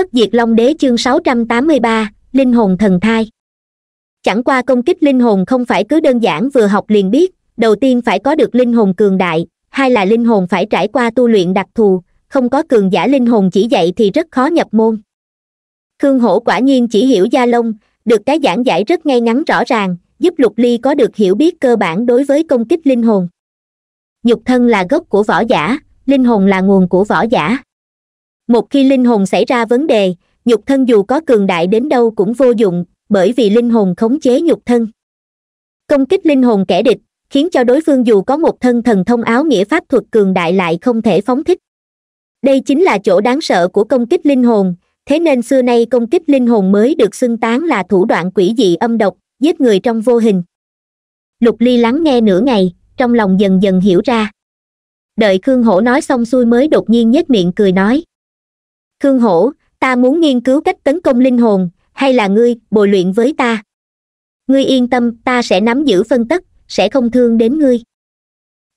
bất diệt long đế chương 683, linh hồn thần thai chẳng qua công kích linh hồn không phải cứ đơn giản vừa học liền biết đầu tiên phải có được linh hồn cường đại hay là linh hồn phải trải qua tu luyện đặc thù không có cường giả linh hồn chỉ dạy thì rất khó nhập môn khương hổ quả nhiên chỉ hiểu gia long được cái giảng giải rất ngay ngắn rõ ràng giúp lục ly có được hiểu biết cơ bản đối với công kích linh hồn nhục thân là gốc của võ giả linh hồn là nguồn của võ giả một khi linh hồn xảy ra vấn đề nhục thân dù có cường đại đến đâu cũng vô dụng bởi vì linh hồn khống chế nhục thân công kích linh hồn kẻ địch khiến cho đối phương dù có một thân thần thông áo nghĩa pháp thuật cường đại lại không thể phóng thích đây chính là chỗ đáng sợ của công kích linh hồn thế nên xưa nay công kích linh hồn mới được xưng tán là thủ đoạn quỷ dị âm độc giết người trong vô hình lục ly lắng nghe nửa ngày trong lòng dần dần hiểu ra đợi khương hổ nói xong xuôi mới đột nhiên nhếch miệng cười nói khương hổ ta muốn nghiên cứu cách tấn công linh hồn hay là ngươi bồi luyện với ta ngươi yên tâm ta sẽ nắm giữ phân tất sẽ không thương đến ngươi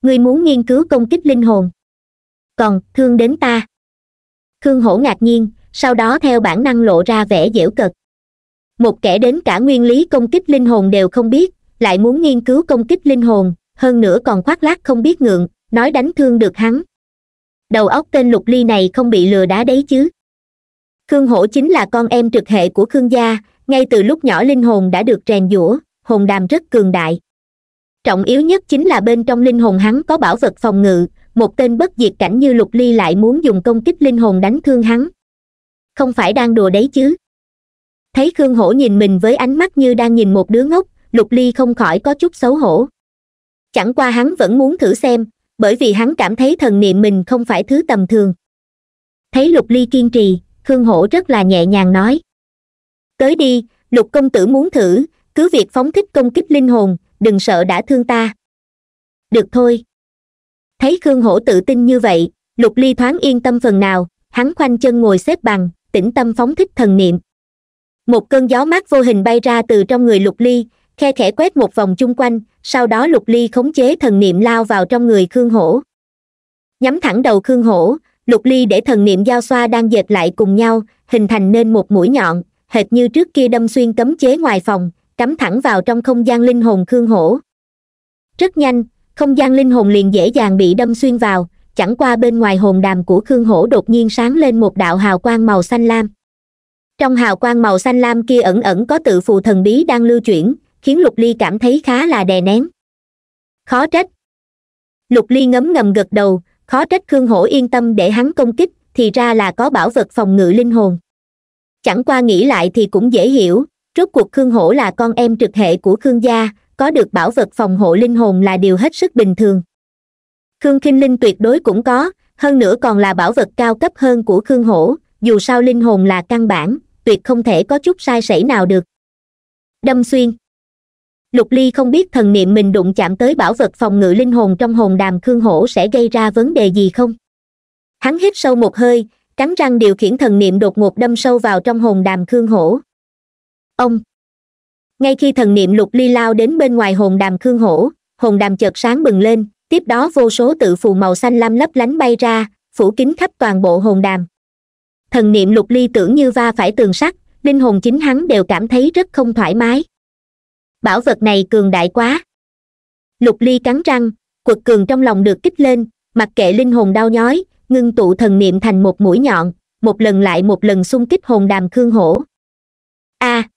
ngươi muốn nghiên cứu công kích linh hồn còn thương đến ta khương hổ ngạc nhiên sau đó theo bản năng lộ ra vẻ dễu cực. một kẻ đến cả nguyên lý công kích linh hồn đều không biết lại muốn nghiên cứu công kích linh hồn hơn nữa còn khoác lác không biết ngượng nói đánh thương được hắn đầu óc tên lục ly này không bị lừa đá đấy chứ khương hổ chính là con em trực hệ của khương gia ngay từ lúc nhỏ linh hồn đã được rèn giũa hồn đàm rất cường đại trọng yếu nhất chính là bên trong linh hồn hắn có bảo vật phòng ngự một tên bất diệt cảnh như lục ly lại muốn dùng công kích linh hồn đánh thương hắn không phải đang đùa đấy chứ thấy khương hổ nhìn mình với ánh mắt như đang nhìn một đứa ngốc lục ly không khỏi có chút xấu hổ chẳng qua hắn vẫn muốn thử xem bởi vì hắn cảm thấy thần niệm mình không phải thứ tầm thường thấy lục ly kiên trì khương hổ rất là nhẹ nhàng nói tới đi lục công tử muốn thử cứ việc phóng thích công kích linh hồn đừng sợ đã thương ta được thôi thấy khương hổ tự tin như vậy lục ly thoáng yên tâm phần nào hắn khoanh chân ngồi xếp bằng tĩnh tâm phóng thích thần niệm một cơn gió mát vô hình bay ra từ trong người lục ly khe khẽ quét một vòng chung quanh sau đó lục ly khống chế thần niệm lao vào trong người khương hổ nhắm thẳng đầu khương hổ lục ly để thần niệm giao xoa đang dệt lại cùng nhau hình thành nên một mũi nhọn hệt như trước kia đâm xuyên cấm chế ngoài phòng cắm thẳng vào trong không gian linh hồn khương hổ rất nhanh không gian linh hồn liền dễ dàng bị đâm xuyên vào chẳng qua bên ngoài hồn đàm của khương hổ đột nhiên sáng lên một đạo hào quang màu xanh lam trong hào quang màu xanh lam kia ẩn ẩn có tự phù thần bí đang lưu chuyển khiến lục ly cảm thấy khá là đè nén khó trách lục ly ngấm ngầm gật đầu khó trách khương hổ yên tâm để hắn công kích thì ra là có bảo vật phòng ngự linh hồn chẳng qua nghĩ lại thì cũng dễ hiểu rốt cuộc khương hổ là con em trực hệ của khương gia có được bảo vật phòng hộ linh hồn là điều hết sức bình thường khương Kinh linh tuyệt đối cũng có hơn nữa còn là bảo vật cao cấp hơn của khương hổ dù sao linh hồn là căn bản tuyệt không thể có chút sai sẩy nào được đâm xuyên lục ly không biết thần niệm mình đụng chạm tới bảo vật phòng ngự linh hồn trong hồn đàm khương hổ sẽ gây ra vấn đề gì không hắn hít sâu một hơi cắn răng điều khiển thần niệm đột ngột đâm sâu vào trong hồn đàm khương hổ ông ngay khi thần niệm lục ly lao đến bên ngoài hồn đàm khương hổ hồn đàm chợt sáng bừng lên tiếp đó vô số tự phù màu xanh lam lấp lánh bay ra phủ kín khắp toàn bộ hồn đàm thần niệm lục ly tưởng như va phải tường sắt linh hồn chính hắn đều cảm thấy rất không thoải mái bảo vật này cường đại quá lục ly cắn răng quật cường trong lòng được kích lên mặc kệ linh hồn đau nhói ngưng tụ thần niệm thành một mũi nhọn một lần lại một lần xung kích hồn đàm khương hổ a à.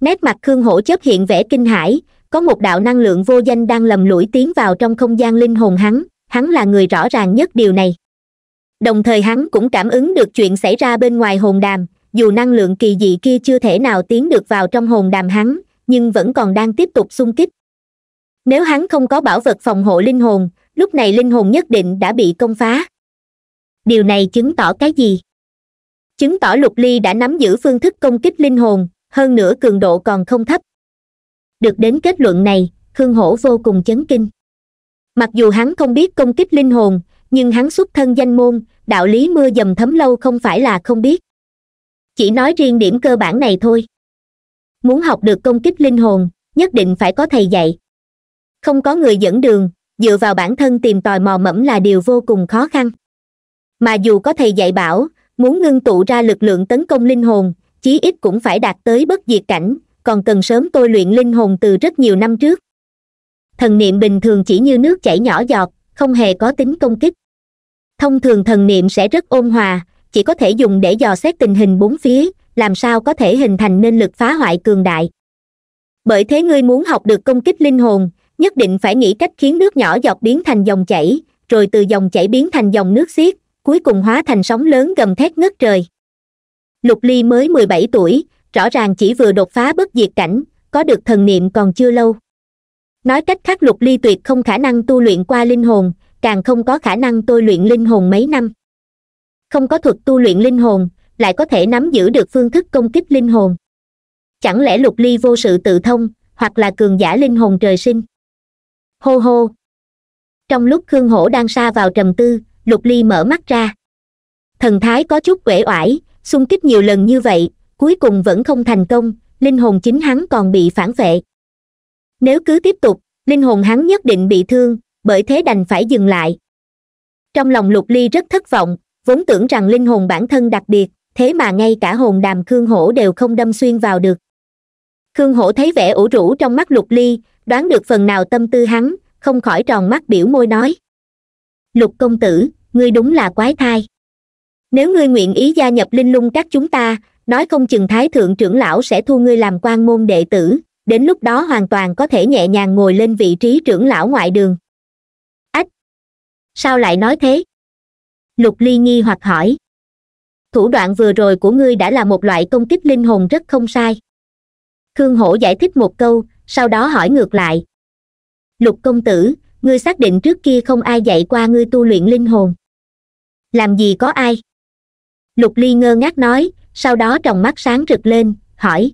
nét mặt khương hổ chớp hiện vẻ kinh hãi có một đạo năng lượng vô danh đang lầm lũi tiến vào trong không gian linh hồn hắn hắn là người rõ ràng nhất điều này đồng thời hắn cũng cảm ứng được chuyện xảy ra bên ngoài hồn đàm dù năng lượng kỳ dị kia chưa thể nào tiến được vào trong hồn đàm hắn nhưng vẫn còn đang tiếp tục xung kích nếu hắn không có bảo vật phòng hộ linh hồn lúc này linh hồn nhất định đã bị công phá điều này chứng tỏ cái gì chứng tỏ lục ly đã nắm giữ phương thức công kích linh hồn hơn nữa cường độ còn không thấp được đến kết luận này khương hổ vô cùng chấn kinh mặc dù hắn không biết công kích linh hồn nhưng hắn xuất thân danh môn đạo lý mưa dầm thấm lâu không phải là không biết chỉ nói riêng điểm cơ bản này thôi muốn học được công kích linh hồn nhất định phải có thầy dạy không có người dẫn đường dựa vào bản thân tìm tòi mò mẫm là điều vô cùng khó khăn mà dù có thầy dạy bảo muốn ngưng tụ ra lực lượng tấn công linh hồn chí ít cũng phải đạt tới bất diệt cảnh còn cần sớm tôi luyện linh hồn từ rất nhiều năm trước thần niệm bình thường chỉ như nước chảy nhỏ giọt không hề có tính công kích thông thường thần niệm sẽ rất ôn hòa chỉ có thể dùng để dò xét tình hình bốn phía làm sao có thể hình thành nên lực phá hoại cường đại bởi thế ngươi muốn học được công kích linh hồn nhất định phải nghĩ cách khiến nước nhỏ giọt biến thành dòng chảy rồi từ dòng chảy biến thành dòng nước xiết cuối cùng hóa thành sóng lớn gầm thét ngất trời lục ly mới mười bảy tuổi rõ ràng chỉ vừa đột phá bất diệt cảnh có được thần niệm còn chưa lâu nói cách khác lục ly tuyệt không khả năng tu luyện qua linh hồn càng không có khả năng tôi luyện linh hồn mấy năm không có thuật tu luyện linh hồn lại có thể nắm giữ được phương thức công kích linh hồn chẳng lẽ lục ly vô sự tự thông hoặc là cường giả linh hồn trời sinh hô hô trong lúc khương hổ đang xa vào trầm tư lục ly mở mắt ra thần thái có chút uể oải xung kích nhiều lần như vậy cuối cùng vẫn không thành công linh hồn chính hắn còn bị phản vệ nếu cứ tiếp tục linh hồn hắn nhất định bị thương bởi thế đành phải dừng lại trong lòng lục ly rất thất vọng vốn tưởng rằng linh hồn bản thân đặc biệt thế mà ngay cả hồn đàm khương hổ đều không đâm xuyên vào được khương hổ thấy vẻ ủ rũ trong mắt lục ly đoán được phần nào tâm tư hắn không khỏi tròn mắt biểu môi nói lục công tử ngươi đúng là quái thai nếu ngươi nguyện ý gia nhập linh lung các chúng ta nói không chừng thái thượng trưởng lão sẽ thu ngươi làm quan môn đệ tử đến lúc đó hoàn toàn có thể nhẹ nhàng ngồi lên vị trí trưởng lão ngoại đường ách sao lại nói thế lục ly nghi hoặc hỏi thủ đoạn vừa rồi của ngươi đã là một loại công kích linh hồn rất không sai khương hổ giải thích một câu sau đó hỏi ngược lại lục công tử ngươi xác định trước kia không ai dạy qua ngươi tu luyện linh hồn làm gì có ai lục ly ngơ ngác nói sau đó tròng mắt sáng rực lên hỏi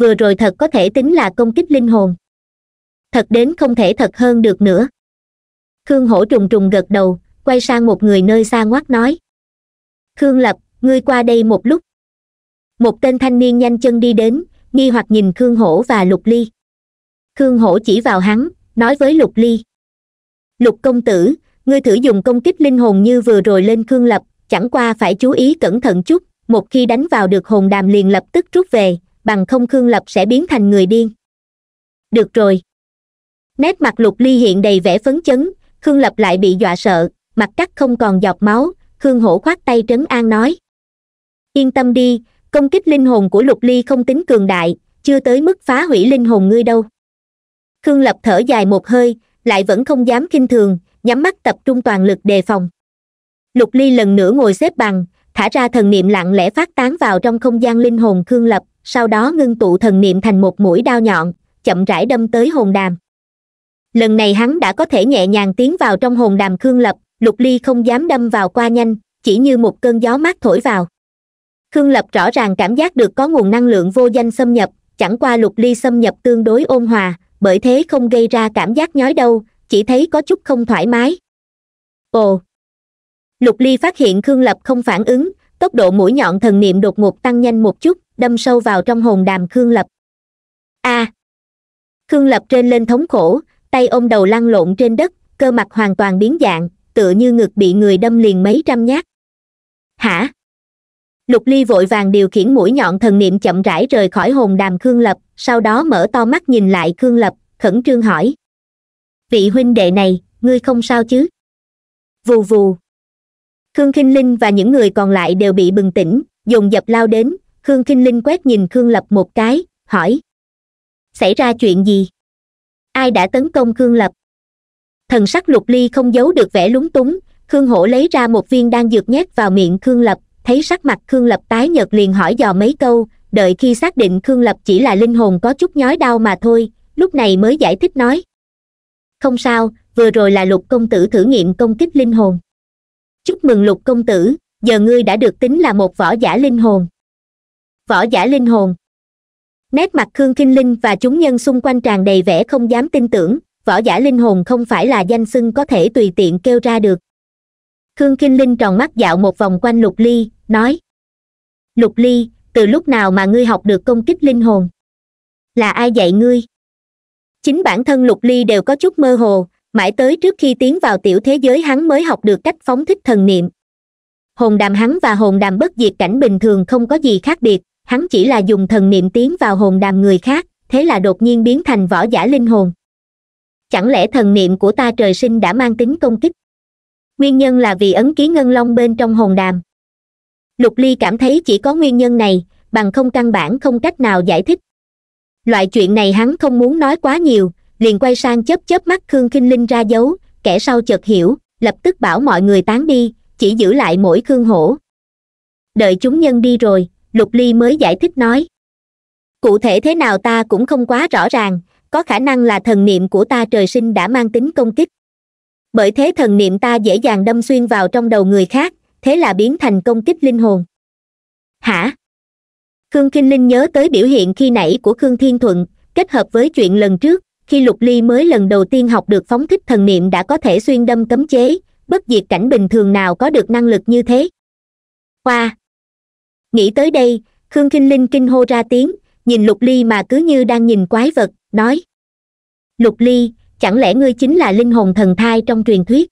vừa rồi thật có thể tính là công kích linh hồn thật đến không thể thật hơn được nữa khương hổ trùng trùng gật đầu quay sang một người nơi xa ngoắt nói khương lập ngươi qua đây một lúc một tên thanh niên nhanh chân đi đến nghi hoặc nhìn khương hổ và lục ly khương hổ chỉ vào hắn nói với lục ly lục công tử ngươi thử dùng công kích linh hồn như vừa rồi lên khương lập chẳng qua phải chú ý cẩn thận chút một khi đánh vào được hồn đàm liền lập tức rút về bằng không khương lập sẽ biến thành người điên được rồi nét mặt lục ly hiện đầy vẻ phấn chấn khương lập lại bị dọa sợ mặt cắt không còn giọt máu khương hổ khoát tay trấn an nói yên tâm đi công kích linh hồn của lục ly không tính cường đại chưa tới mức phá hủy linh hồn ngươi đâu khương lập thở dài một hơi lại vẫn không dám kinh thường nhắm mắt tập trung toàn lực đề phòng lục ly lần nữa ngồi xếp bằng thả ra thần niệm lặng lẽ phát tán vào trong không gian linh hồn khương lập sau đó ngưng tụ thần niệm thành một mũi đao nhọn chậm rãi đâm tới hồn đàm lần này hắn đã có thể nhẹ nhàng tiến vào trong hồn đàm khương lập lục ly không dám đâm vào qua nhanh chỉ như một cơn gió mát thổi vào khương lập rõ ràng cảm giác được có nguồn năng lượng vô danh xâm nhập chẳng qua lục ly xâm nhập tương đối ôn hòa bởi thế không gây ra cảm giác nhói đâu chỉ thấy có chút không thoải mái ồ lục ly phát hiện khương lập không phản ứng tốc độ mũi nhọn thần niệm đột ngột tăng nhanh một chút đâm sâu vào trong hồn đàm khương lập a à. khương lập trên lên thống khổ tay ôm đầu lăn lộn trên đất cơ mặt hoàn toàn biến dạng tựa như ngực bị người đâm liền mấy trăm nhát hả lục ly vội vàng điều khiển mũi nhọn thần niệm chậm rãi rời khỏi hồn đàm khương lập sau đó mở to mắt nhìn lại khương lập khẩn trương hỏi vị huynh đệ này ngươi không sao chứ vù vù khương Kinh linh và những người còn lại đều bị bừng tỉnh dồn dập lao đến khương Kinh linh quét nhìn khương lập một cái hỏi xảy ra chuyện gì ai đã tấn công khương lập thần sắc lục ly không giấu được vẻ lúng túng khương hổ lấy ra một viên đan dược nhét vào miệng khương lập thấy sắc mặt khương lập tái nhợt liền hỏi dò mấy câu đợi khi xác định khương lập chỉ là linh hồn có chút nhói đau mà thôi lúc này mới giải thích nói không sao vừa rồi là lục công tử thử nghiệm công kích linh hồn chúc mừng lục công tử giờ ngươi đã được tính là một võ giả linh hồn võ giả linh hồn nét mặt khương kinh linh và chúng nhân xung quanh tràn đầy vẻ không dám tin tưởng võ giả linh hồn không phải là danh xưng có thể tùy tiện kêu ra được khương kinh linh tròn mắt dạo một vòng quanh lục ly nói lục ly từ lúc nào mà ngươi học được công kích linh hồn là ai dạy ngươi chính bản thân lục ly đều có chút mơ hồ mãi tới trước khi tiến vào tiểu thế giới hắn mới học được cách phóng thích thần niệm hồn đàm hắn và hồn đàm bất diệt cảnh bình thường không có gì khác biệt hắn chỉ là dùng thần niệm tiến vào hồn đàm người khác thế là đột nhiên biến thành võ giả linh hồn chẳng lẽ thần niệm của ta trời sinh đã mang tính công kích nguyên nhân là vì ấn ký ngân long bên trong hồn đàm lục ly cảm thấy chỉ có nguyên nhân này bằng không căn bản không cách nào giải thích loại chuyện này hắn không muốn nói quá nhiều liền quay sang chớp chớp mắt khương khinh linh ra dấu kẻ sau chợt hiểu lập tức bảo mọi người tán đi chỉ giữ lại mỗi khương hổ đợi chúng nhân đi rồi lục ly mới giải thích nói cụ thể thế nào ta cũng không quá rõ ràng có khả năng là thần niệm của ta trời sinh đã mang tính công kích bởi thế thần niệm ta dễ dàng đâm xuyên vào trong đầu người khác thế là biến thành công kích linh hồn hả khương kinh linh nhớ tới biểu hiện khi nãy của khương thiên thuận kết hợp với chuyện lần trước khi lục ly mới lần đầu tiên học được phóng thích thần niệm đã có thể xuyên đâm cấm chế bất diệt cảnh bình thường nào có được năng lực như thế hoa nghĩ tới đây khương kinh linh kinh hô ra tiếng nhìn lục ly mà cứ như đang nhìn quái vật nói lục ly chẳng lẽ ngươi chính là linh hồn thần thai trong truyền thuyết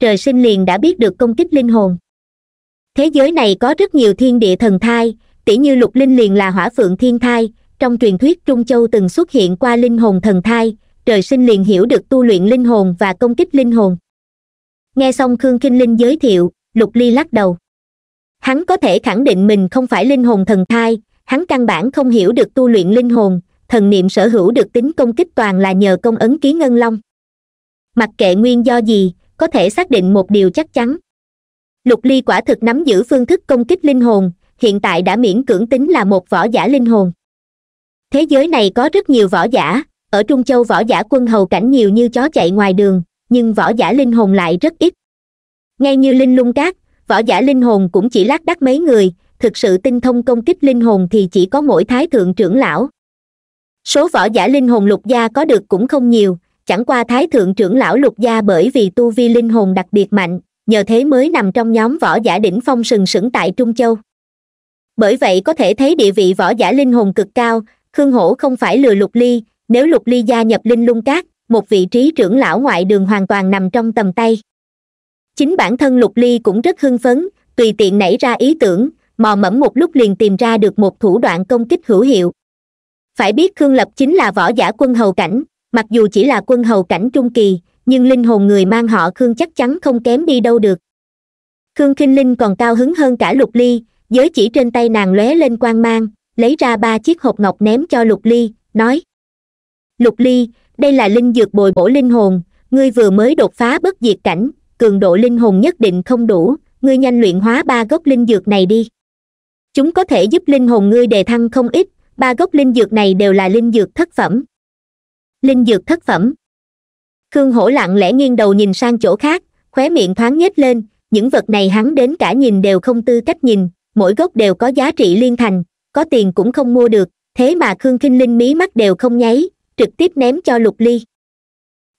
trời sinh liền đã biết được công kích linh hồn thế giới này có rất nhiều thiên địa thần thai tỉ như lục linh liền là hỏa phượng thiên thai trong truyền thuyết trung châu từng xuất hiện qua linh hồn thần thai trời sinh liền hiểu được tu luyện linh hồn và công kích linh hồn nghe xong khương kinh linh giới thiệu lục ly lắc đầu hắn có thể khẳng định mình không phải linh hồn thần thai hắn căn bản không hiểu được tu luyện linh hồn thần niệm sở hữu được tính công kích toàn là nhờ công ấn ký ngân long mặc kệ nguyên do gì có thể xác định một điều chắc chắn lục ly quả thực nắm giữ phương thức công kích linh hồn hiện tại đã miễn cưỡng tính là một võ giả linh hồn thế giới này có rất nhiều võ giả ở trung châu võ giả quân hầu cảnh nhiều như chó chạy ngoài đường nhưng võ giả linh hồn lại rất ít ngay như linh lung cát võ giả linh hồn cũng chỉ lác đác mấy người thực sự tinh thông công kích linh hồn thì chỉ có mỗi thái thượng trưởng lão số võ giả linh hồn lục gia có được cũng không nhiều chẳng qua thái thượng trưởng lão lục gia bởi vì tu vi linh hồn đặc biệt mạnh nhờ thế mới nằm trong nhóm võ giả đỉnh phong sừng sững tại trung châu bởi vậy có thể thấy địa vị võ giả linh hồn cực cao khương hổ không phải lừa lục ly nếu lục ly gia nhập linh lung cát một vị trí trưởng lão ngoại đường hoàn toàn nằm trong tầm tay chính bản thân lục ly cũng rất hưng phấn tùy tiện nảy ra ý tưởng mò mẫm một lúc liền tìm ra được một thủ đoạn công kích hữu hiệu phải biết khương lập chính là võ giả quân hầu cảnh mặc dù chỉ là quân hầu cảnh trung kỳ nhưng linh hồn người mang họ khương chắc chắn không kém đi đâu được khương kinh linh còn cao hứng hơn cả lục ly giới chỉ trên tay nàng lóe lên quang mang lấy ra ba chiếc hộp ngọc ném cho lục ly nói lục ly đây là linh dược bồi bổ linh hồn ngươi vừa mới đột phá bất diệt cảnh cường độ linh hồn nhất định không đủ ngươi nhanh luyện hóa ba gốc linh dược này đi chúng có thể giúp linh hồn ngươi đề thăng không ít ba gốc linh dược này đều là linh dược thất phẩm linh dược thất phẩm khương hổ lặng lẽ nghiêng đầu nhìn sang chỗ khác khóe miệng thoáng nhếch lên những vật này hắn đến cả nhìn đều không tư cách nhìn mỗi gốc đều có giá trị liên thành có tiền cũng không mua được thế mà khương kinh linh mí mắt đều không nháy trực tiếp ném cho lục ly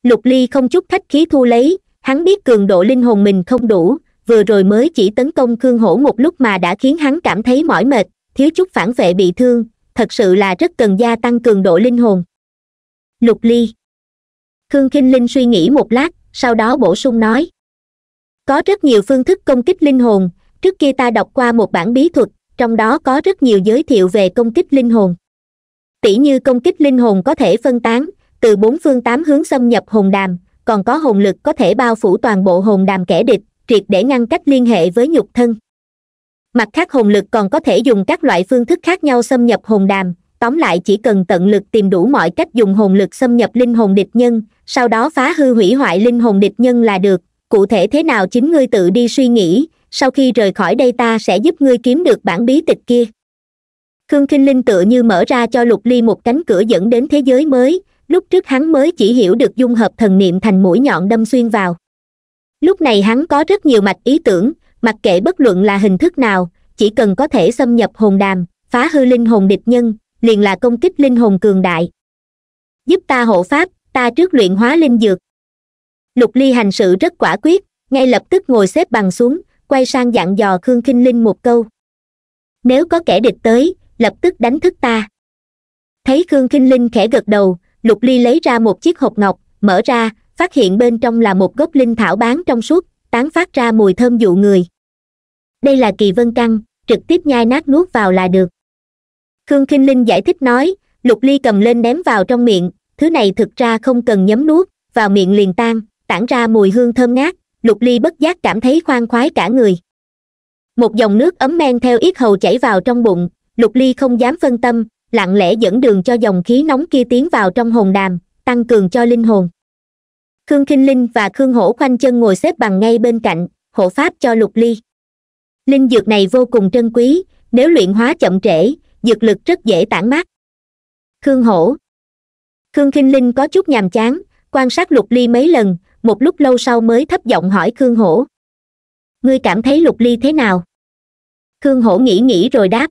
lục ly không chút khách khí thu lấy hắn biết cường độ linh hồn mình không đủ vừa rồi mới chỉ tấn công khương hổ một lúc mà đã khiến hắn cảm thấy mỏi mệt thiếu chút phản vệ bị thương thật sự là rất cần gia tăng cường độ linh hồn lục ly khương Kinh linh suy nghĩ một lát sau đó bổ sung nói có rất nhiều phương thức công kích linh hồn trước kia ta đọc qua một bản bí thuật trong đó có rất nhiều giới thiệu về công kích linh hồn Tỷ như công kích linh hồn có thể phân tán từ bốn phương tám hướng xâm nhập hồn đàm còn có hồn lực có thể bao phủ toàn bộ hồn đàm kẻ địch triệt để ngăn cách liên hệ với nhục thân mặt khác hồn lực còn có thể dùng các loại phương thức khác nhau xâm nhập hồn đàm tóm lại chỉ cần tận lực tìm đủ mọi cách dùng hồn lực xâm nhập linh hồn địch nhân sau đó phá hư hủy hoại linh hồn địch nhân là được cụ thể thế nào chính ngươi tự đi suy nghĩ sau khi rời khỏi đây ta sẽ giúp ngươi kiếm được bản bí tịch kia khương kinh linh tựa như mở ra cho lục ly một cánh cửa dẫn đến thế giới mới lúc trước hắn mới chỉ hiểu được dung hợp thần niệm thành mũi nhọn đâm xuyên vào lúc này hắn có rất nhiều mạch ý tưởng mặc kệ bất luận là hình thức nào chỉ cần có thể xâm nhập hồn đàm phá hư linh hồn địch nhân liền là công kích linh hồn cường đại giúp ta hộ pháp ta trước luyện hóa linh dược lục ly hành sự rất quả quyết ngay lập tức ngồi xếp bằng xuống quay sang dặn dò khương k linh một câu nếu có kẻ địch tới lập tức đánh thức ta thấy khương k linh khẽ gật đầu lục ly lấy ra một chiếc hộp ngọc mở ra phát hiện bên trong là một gốc linh thảo bán trong suốt tán phát ra mùi thơm dụ người đây là kỳ vân căng trực tiếp nhai nát nuốt vào là được khương kinh linh giải thích nói lục ly cầm lên ném vào trong miệng thứ này thực ra không cần nhấm nuốt vào miệng liền tan tản ra mùi hương thơm ngát lục ly bất giác cảm thấy khoan khoái cả người một dòng nước ấm men theo ít hầu chảy vào trong bụng lục ly không dám phân tâm lặng lẽ dẫn đường cho dòng khí nóng kia tiến vào trong hồn đàm tăng cường cho linh hồn khương kinh linh và khương hổ khoanh chân ngồi xếp bằng ngay bên cạnh hộ pháp cho lục ly linh dược này vô cùng trân quý nếu luyện hóa chậm trễ dược lực rất dễ tản mát khương hổ khương k linh có chút nhàm chán quan sát lục ly mấy lần một lúc lâu sau mới thấp giọng hỏi khương hổ ngươi cảm thấy lục ly thế nào khương hổ nghĩ nghĩ rồi đáp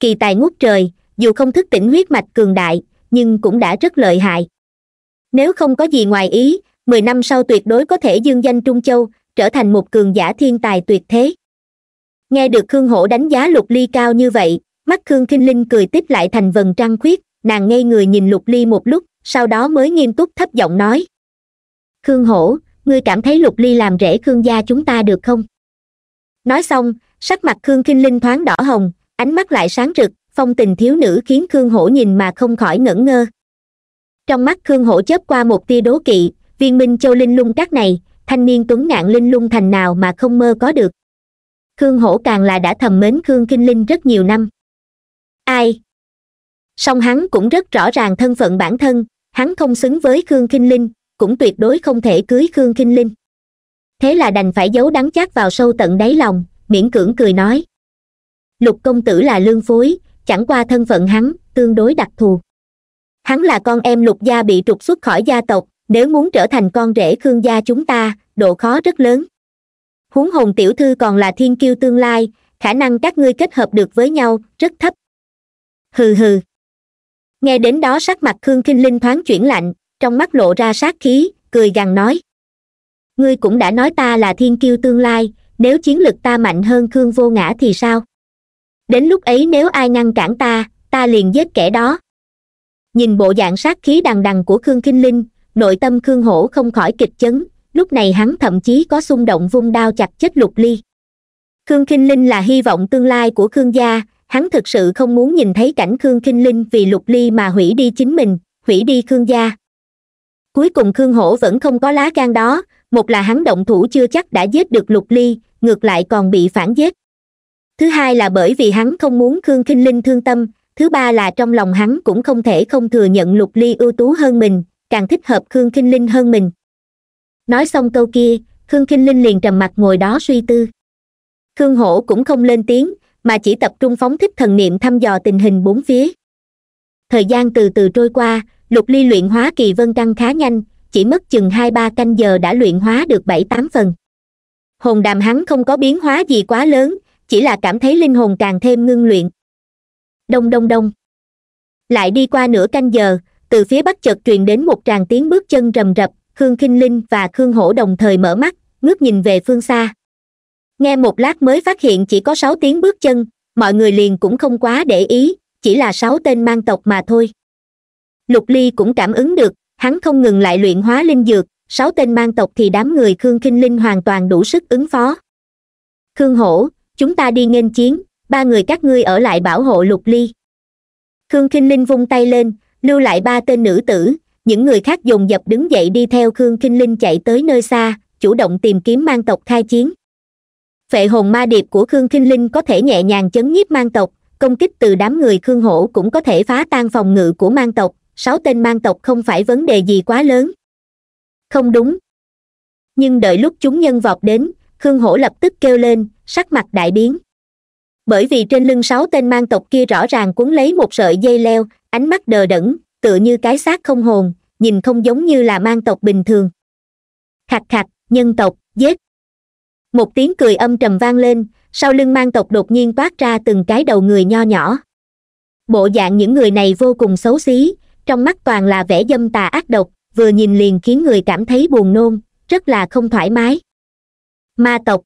kỳ tài ngút trời dù không thức tỉnh huyết mạch cường đại nhưng cũng đã rất lợi hại nếu không có gì ngoài ý mười năm sau tuyệt đối có thể dương danh trung châu trở thành một cường giả thiên tài tuyệt thế nghe được khương hổ đánh giá lục ly cao như vậy mắt khương kinh linh cười tiếp lại thành vần trăng khuyết nàng ngây người nhìn lục ly một lúc sau đó mới nghiêm túc thấp giọng nói khương hổ ngươi cảm thấy lục ly làm rễ khương gia chúng ta được không nói xong sắc mặt khương kinh linh thoáng đỏ hồng ánh mắt lại sáng rực phong tình thiếu nữ khiến khương hổ nhìn mà không khỏi ngẩn ngơ trong mắt khương hổ chớp qua một tia đố kỵ viên minh châu linh lung các này thanh niên tuấn ngạn linh lung thành nào mà không mơ có được khương hổ càng là đã thầm mến khương kinh linh rất nhiều năm ai song hắn cũng rất rõ ràng thân phận bản thân hắn không xứng với khương kinh linh cũng tuyệt đối không thể cưới khương kinh linh thế là đành phải giấu đắng chát vào sâu tận đáy lòng miễn cưỡng cười nói lục công tử là lương phối chẳng qua thân phận hắn tương đối đặc thù hắn là con em lục gia bị trục xuất khỏi gia tộc nếu muốn trở thành con rể khương gia chúng ta độ khó rất lớn huống hồn tiểu thư còn là thiên kiêu tương lai khả năng các ngươi kết hợp được với nhau rất thấp hừ hừ nghe đến đó sắc mặt khương kinh linh thoáng chuyển lạnh trong mắt lộ ra sát khí cười gằn nói ngươi cũng đã nói ta là thiên kiêu tương lai nếu chiến lực ta mạnh hơn khương vô ngã thì sao đến lúc ấy nếu ai ngăn cản ta ta liền giết kẻ đó nhìn bộ dạng sát khí đằng đằng của khương kinh linh nội tâm khương hổ không khỏi kịch chấn lúc này hắn thậm chí có xung động vung đao chặt chết lục ly khương kinh linh là hy vọng tương lai của khương gia hắn thực sự không muốn nhìn thấy cảnh khương kinh linh vì lục ly mà hủy đi chính mình hủy đi khương gia cuối cùng khương hổ vẫn không có lá gan đó một là hắn động thủ chưa chắc đã giết được lục ly ngược lại còn bị phản giết thứ hai là bởi vì hắn không muốn khương kinh linh thương tâm thứ ba là trong lòng hắn cũng không thể không thừa nhận lục ly ưu tú hơn mình càng thích hợp khương kinh linh hơn mình nói xong câu kia khương Kinh linh liền trầm mặt ngồi đó suy tư khương hổ cũng không lên tiếng mà chỉ tập trung phóng thích thần niệm thăm dò tình hình bốn phía thời gian từ từ trôi qua lục ly luyện hóa kỳ vân trăng khá nhanh chỉ mất chừng hai ba canh giờ đã luyện hóa được bảy tám phần hồn đàm hắn không có biến hóa gì quá lớn chỉ là cảm thấy linh hồn càng thêm ngưng luyện đông đông đông lại đi qua nửa canh giờ từ phía bắc chợt truyền đến một tràng tiếng bước chân rầm rập khương kinh linh và khương hổ đồng thời mở mắt ngước nhìn về phương xa nghe một lát mới phát hiện chỉ có sáu tiếng bước chân mọi người liền cũng không quá để ý chỉ là sáu tên mang tộc mà thôi lục ly cũng cảm ứng được hắn không ngừng lại luyện hóa linh dược sáu tên mang tộc thì đám người khương kinh linh hoàn toàn đủ sức ứng phó khương hổ chúng ta đi nghênh chiến ba người các ngươi ở lại bảo hộ lục ly khương kinh linh vung tay lên lưu lại ba tên nữ tử những người khác dồn dập đứng dậy đi theo khương kinh linh chạy tới nơi xa chủ động tìm kiếm mang tộc khai chiến phệ hồn ma điệp của khương kinh linh có thể nhẹ nhàng chấn nhiếp mang tộc công kích từ đám người khương hổ cũng có thể phá tan phòng ngự của mang tộc sáu tên mang tộc không phải vấn đề gì quá lớn không đúng nhưng đợi lúc chúng nhân vọt đến khương hổ lập tức kêu lên sắc mặt đại biến bởi vì trên lưng sáu tên mang tộc kia rõ ràng cuốn lấy một sợi dây leo ánh mắt đờ đẫn tựa như cái xác không hồn nhìn không giống như là mang tộc bình thường khạch khạch nhân tộc giết một tiếng cười âm trầm vang lên sau lưng mang tộc đột nhiên toát ra từng cái đầu người nho nhỏ bộ dạng những người này vô cùng xấu xí trong mắt toàn là vẻ dâm tà ác độc vừa nhìn liền khiến người cảm thấy buồn nôn rất là không thoải mái ma tộc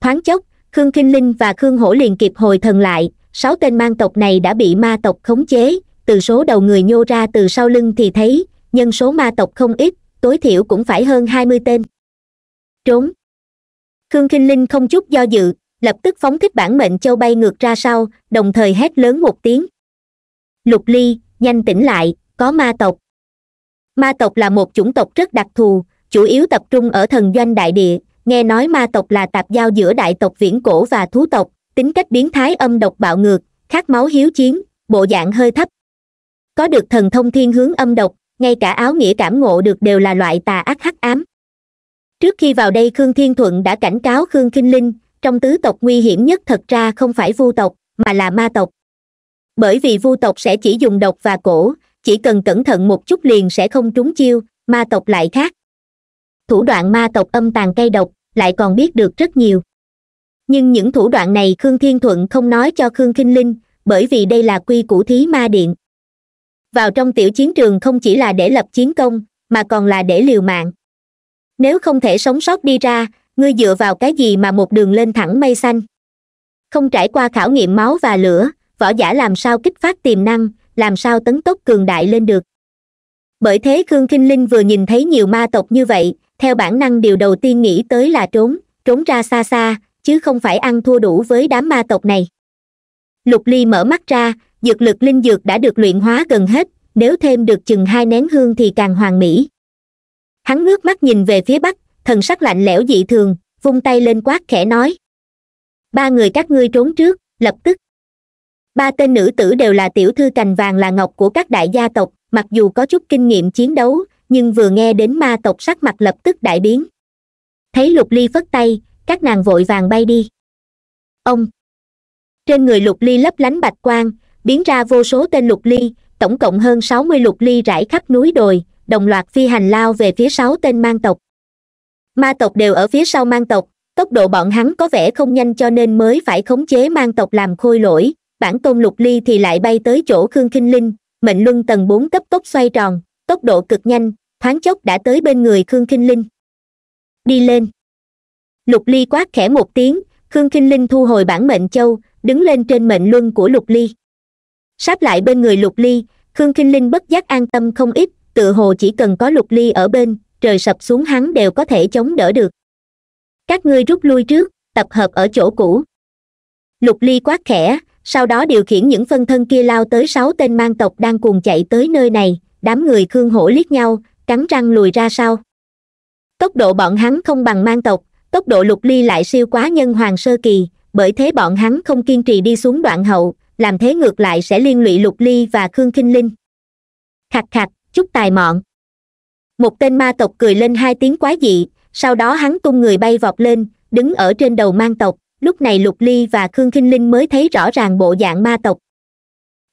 thoáng chốc khương kinh linh và khương hổ liền kịp hồi thần lại sáu tên mang tộc này đã bị ma tộc khống chế từ số đầu người nhô ra từ sau lưng thì thấy nhân số ma tộc không ít tối thiểu cũng phải hơn hai mươi tên trốn khương kinh linh không chút do dự lập tức phóng thích bản mệnh châu bay ngược ra sau đồng thời hét lớn một tiếng lục ly nhanh tỉnh lại có ma tộc ma tộc là một chủng tộc rất đặc thù chủ yếu tập trung ở thần doanh đại địa nghe nói ma tộc là tạp giao giữa đại tộc viễn cổ và thú tộc tính cách biến thái âm độc bạo ngược khát máu hiếu chiến bộ dạng hơi thấp có được thần thông thiên hướng âm độc ngay cả áo nghĩa cảm ngộ được đều là loại tà ác hắc ám trước khi vào đây khương thiên thuận đã cảnh cáo khương kinh linh trong tứ tộc nguy hiểm nhất thật ra không phải vu tộc mà là ma tộc bởi vì vu tộc sẽ chỉ dùng độc và cổ chỉ cần cẩn thận một chút liền sẽ không trúng chiêu ma tộc lại khác thủ đoạn ma tộc âm tàn cây độc lại còn biết được rất nhiều nhưng những thủ đoạn này khương thiên thuận không nói cho khương kinh linh bởi vì đây là quy củ thí ma điện vào trong tiểu chiến trường không chỉ là để lập chiến công mà còn là để liều mạng nếu không thể sống sót đi ra ngươi dựa vào cái gì mà một đường lên thẳng mây xanh không trải qua khảo nghiệm máu và lửa võ giả làm sao kích phát tiềm năng làm sao tấn tốc cường đại lên được bởi thế khương k linh vừa nhìn thấy nhiều ma tộc như vậy theo bản năng điều đầu tiên nghĩ tới là trốn trốn ra xa xa chứ không phải ăn thua đủ với đám ma tộc này lục ly mở mắt ra dược lực linh dược đã được luyện hóa gần hết nếu thêm được chừng hai nén hương thì càng hoàn mỹ hắn ngước mắt nhìn về phía bắc thần sắc lạnh lẽo dị thường vung tay lên quát khẽ nói ba người các ngươi trốn trước lập tức ba tên nữ tử đều là tiểu thư cành vàng là ngọc của các đại gia tộc mặc dù có chút kinh nghiệm chiến đấu nhưng vừa nghe đến ma tộc sắc mặt lập tức đại biến thấy lục ly phất tay các nàng vội vàng bay đi ông trên người lục ly lấp lánh bạch quang biến ra vô số tên lục ly tổng cộng hơn sáu mươi lục ly rải khắp núi đồi đồng loạt phi hành lao về phía sáu tên mang tộc ma tộc đều ở phía sau mang tộc tốc độ bọn hắn có vẻ không nhanh cho nên mới phải khống chế mang tộc làm khôi lỗi bản tôn lục ly thì lại bay tới chỗ khương kinh linh mệnh luân tầng bốn cấp tốc xoay tròn tốc độ cực nhanh thoáng chốc đã tới bên người khương kinh linh đi lên lục ly quát khẽ một tiếng khương kinh linh thu hồi bản mệnh châu đứng lên trên mệnh luân của lục ly sáp lại bên người lục ly khương kinh linh bất giác an tâm không ít tựa hồ chỉ cần có lục ly ở bên trời sập xuống hắn đều có thể chống đỡ được các ngươi rút lui trước tập hợp ở chỗ cũ lục ly quát khẽ sau đó điều khiển những phân thân kia lao tới sáu tên mang tộc đang cùng chạy tới nơi này đám người khương hổ liếc nhau cắn răng lùi ra sau tốc độ bọn hắn không bằng mang tộc tốc độ lục ly lại siêu quá nhân hoàng sơ kỳ bởi thế bọn hắn không kiên trì đi xuống đoạn hậu làm thế ngược lại sẽ liên lụy lục ly và khương kinh linh khạch khạch, chút tài mọn một tên ma tộc cười lên hai tiếng quái dị sau đó hắn tung người bay vọt lên đứng ở trên đầu mang tộc lúc này lục ly và khương kinh linh mới thấy rõ ràng bộ dạng ma tộc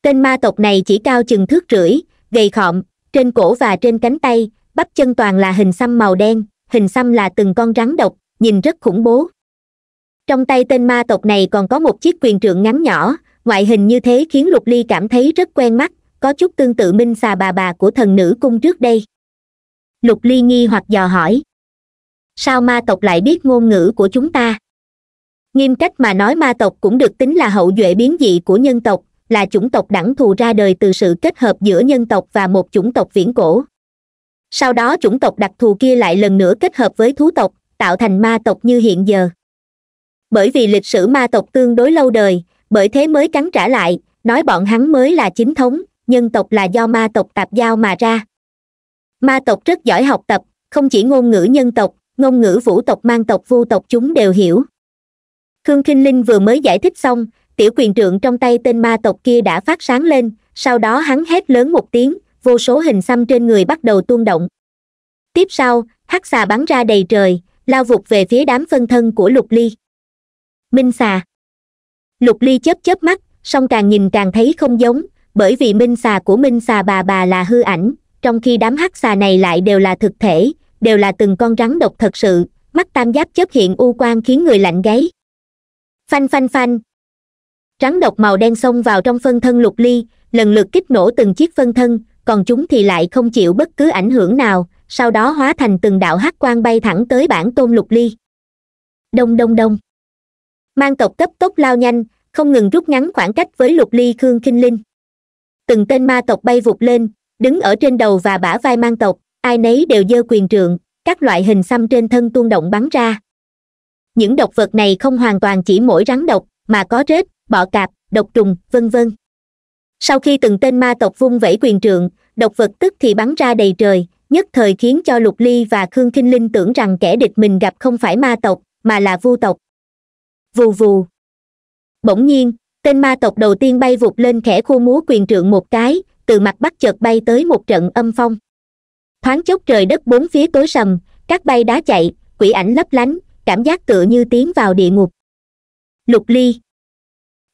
tên ma tộc này chỉ cao chừng thước rưỡi gầy khọm trên cổ và trên cánh tay bắp chân toàn là hình xăm màu đen hình xăm là từng con rắn độc nhìn rất khủng bố trong tay tên ma tộc này còn có một chiếc quyền trượng ngắn nhỏ ngoại hình như thế khiến lục ly cảm thấy rất quen mắt có chút tương tự minh xà bà bà của thần nữ cung trước đây lục ly nghi hoặc dò hỏi sao ma tộc lại biết ngôn ngữ của chúng ta nghiêm cách mà nói ma tộc cũng được tính là hậu duệ biến dị của nhân tộc là chủng tộc đẳng thù ra đời từ sự kết hợp giữa nhân tộc và một chủng tộc viễn cổ sau đó chủng tộc đặc thù kia lại lần nữa kết hợp với thú tộc tạo thành ma tộc như hiện giờ bởi vì lịch sử ma tộc tương đối lâu đời bởi thế mới cắn trả lại nói bọn hắn mới là chính thống nhân tộc là do ma tộc tạp giao mà ra ma tộc rất giỏi học tập không chỉ ngôn ngữ nhân tộc ngôn ngữ vũ tộc mang tộc vu tộc chúng đều hiểu khương kinh linh vừa mới giải thích xong tiểu quyền trượng trong tay tên ma tộc kia đã phát sáng lên sau đó hắn hét lớn một tiếng vô số hình xăm trên người bắt đầu tuôn động tiếp sau hắc xà bắn ra đầy trời lao vụt về phía đám phân thân của lục ly minh xà lục ly chớp chớp mắt song càng nhìn càng thấy không giống bởi vì minh xà của minh xà bà bà là hư ảnh trong khi đám hắc xà này lại đều là thực thể đều là từng con rắn độc thật sự mắt tam giáp chớp hiện u quan khiến người lạnh gáy phanh phanh phanh rắn độc màu đen xông vào trong phân thân lục ly lần lượt kích nổ từng chiếc phân thân còn chúng thì lại không chịu bất cứ ảnh hưởng nào sau đó hóa thành từng đạo hắc quang bay thẳng tới bản tôn lục ly đông đông đông mang tộc cấp tốc lao nhanh không ngừng rút ngắn khoảng cách với lục ly khương kinh linh từng tên ma tộc bay vụt lên đứng ở trên đầu và bả vai mang tộc ai nấy đều giơ quyền trượng các loại hình xăm trên thân tuôn động bắn ra những độc vật này không hoàn toàn chỉ mỗi rắn độc mà có rết bọ cạp độc trùng vân vân sau khi từng tên ma tộc vung vẩy quyền trượng độc vật tức thì bắn ra đầy trời nhất thời khiến cho lục ly và khương kinh linh tưởng rằng kẻ địch mình gặp không phải ma tộc mà là vu tộc vù vù bỗng nhiên tên ma tộc đầu tiên bay vụt lên khẽ khô múa quyền trượng một cái từ mặt bắc chợt bay tới một trận âm phong thoáng chốc trời đất bốn phía tối sầm các bay đá chạy quỷ ảnh lấp lánh cảm giác tựa như tiến vào địa ngục lục ly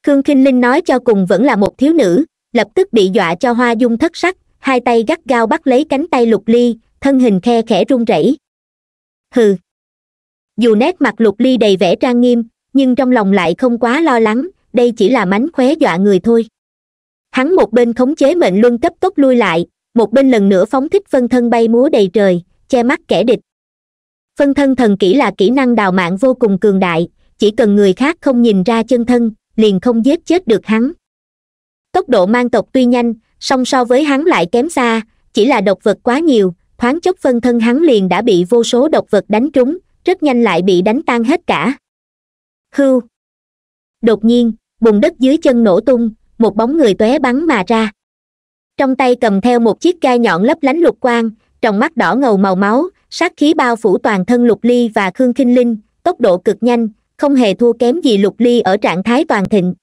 khương khinh linh nói cho cùng vẫn là một thiếu nữ lập tức bị dọa cho hoa dung thất sắc hai tay gắt gao bắt lấy cánh tay lục ly thân hình khe khẽ run rẩy hừ dù nét mặt lục ly đầy vẻ trang nghiêm nhưng trong lòng lại không quá lo lắng đây chỉ là mánh khóe dọa người thôi hắn một bên khống chế mệnh luân cấp tốc lui lại một bên lần nữa phóng thích phân thân bay múa đầy trời che mắt kẻ địch phân thân thần kỹ là kỹ năng đào mạng vô cùng cường đại chỉ cần người khác không nhìn ra chân thân liền không giết chết được hắn tốc độ mang tộc tuy nhanh song so với hắn lại kém xa chỉ là độc vật quá nhiều thoáng chốc phân thân hắn liền đã bị vô số độc vật đánh trúng rất nhanh lại bị đánh tan hết cả hưu đột nhiên bùn đất dưới chân nổ tung một bóng người tóe bắn mà ra trong tay cầm theo một chiếc gai nhọn lấp lánh lục quang trong mắt đỏ ngầu màu máu sát khí bao phủ toàn thân lục ly và khương khinh linh tốc độ cực nhanh không hề thua kém gì lục ly ở trạng thái toàn thịnh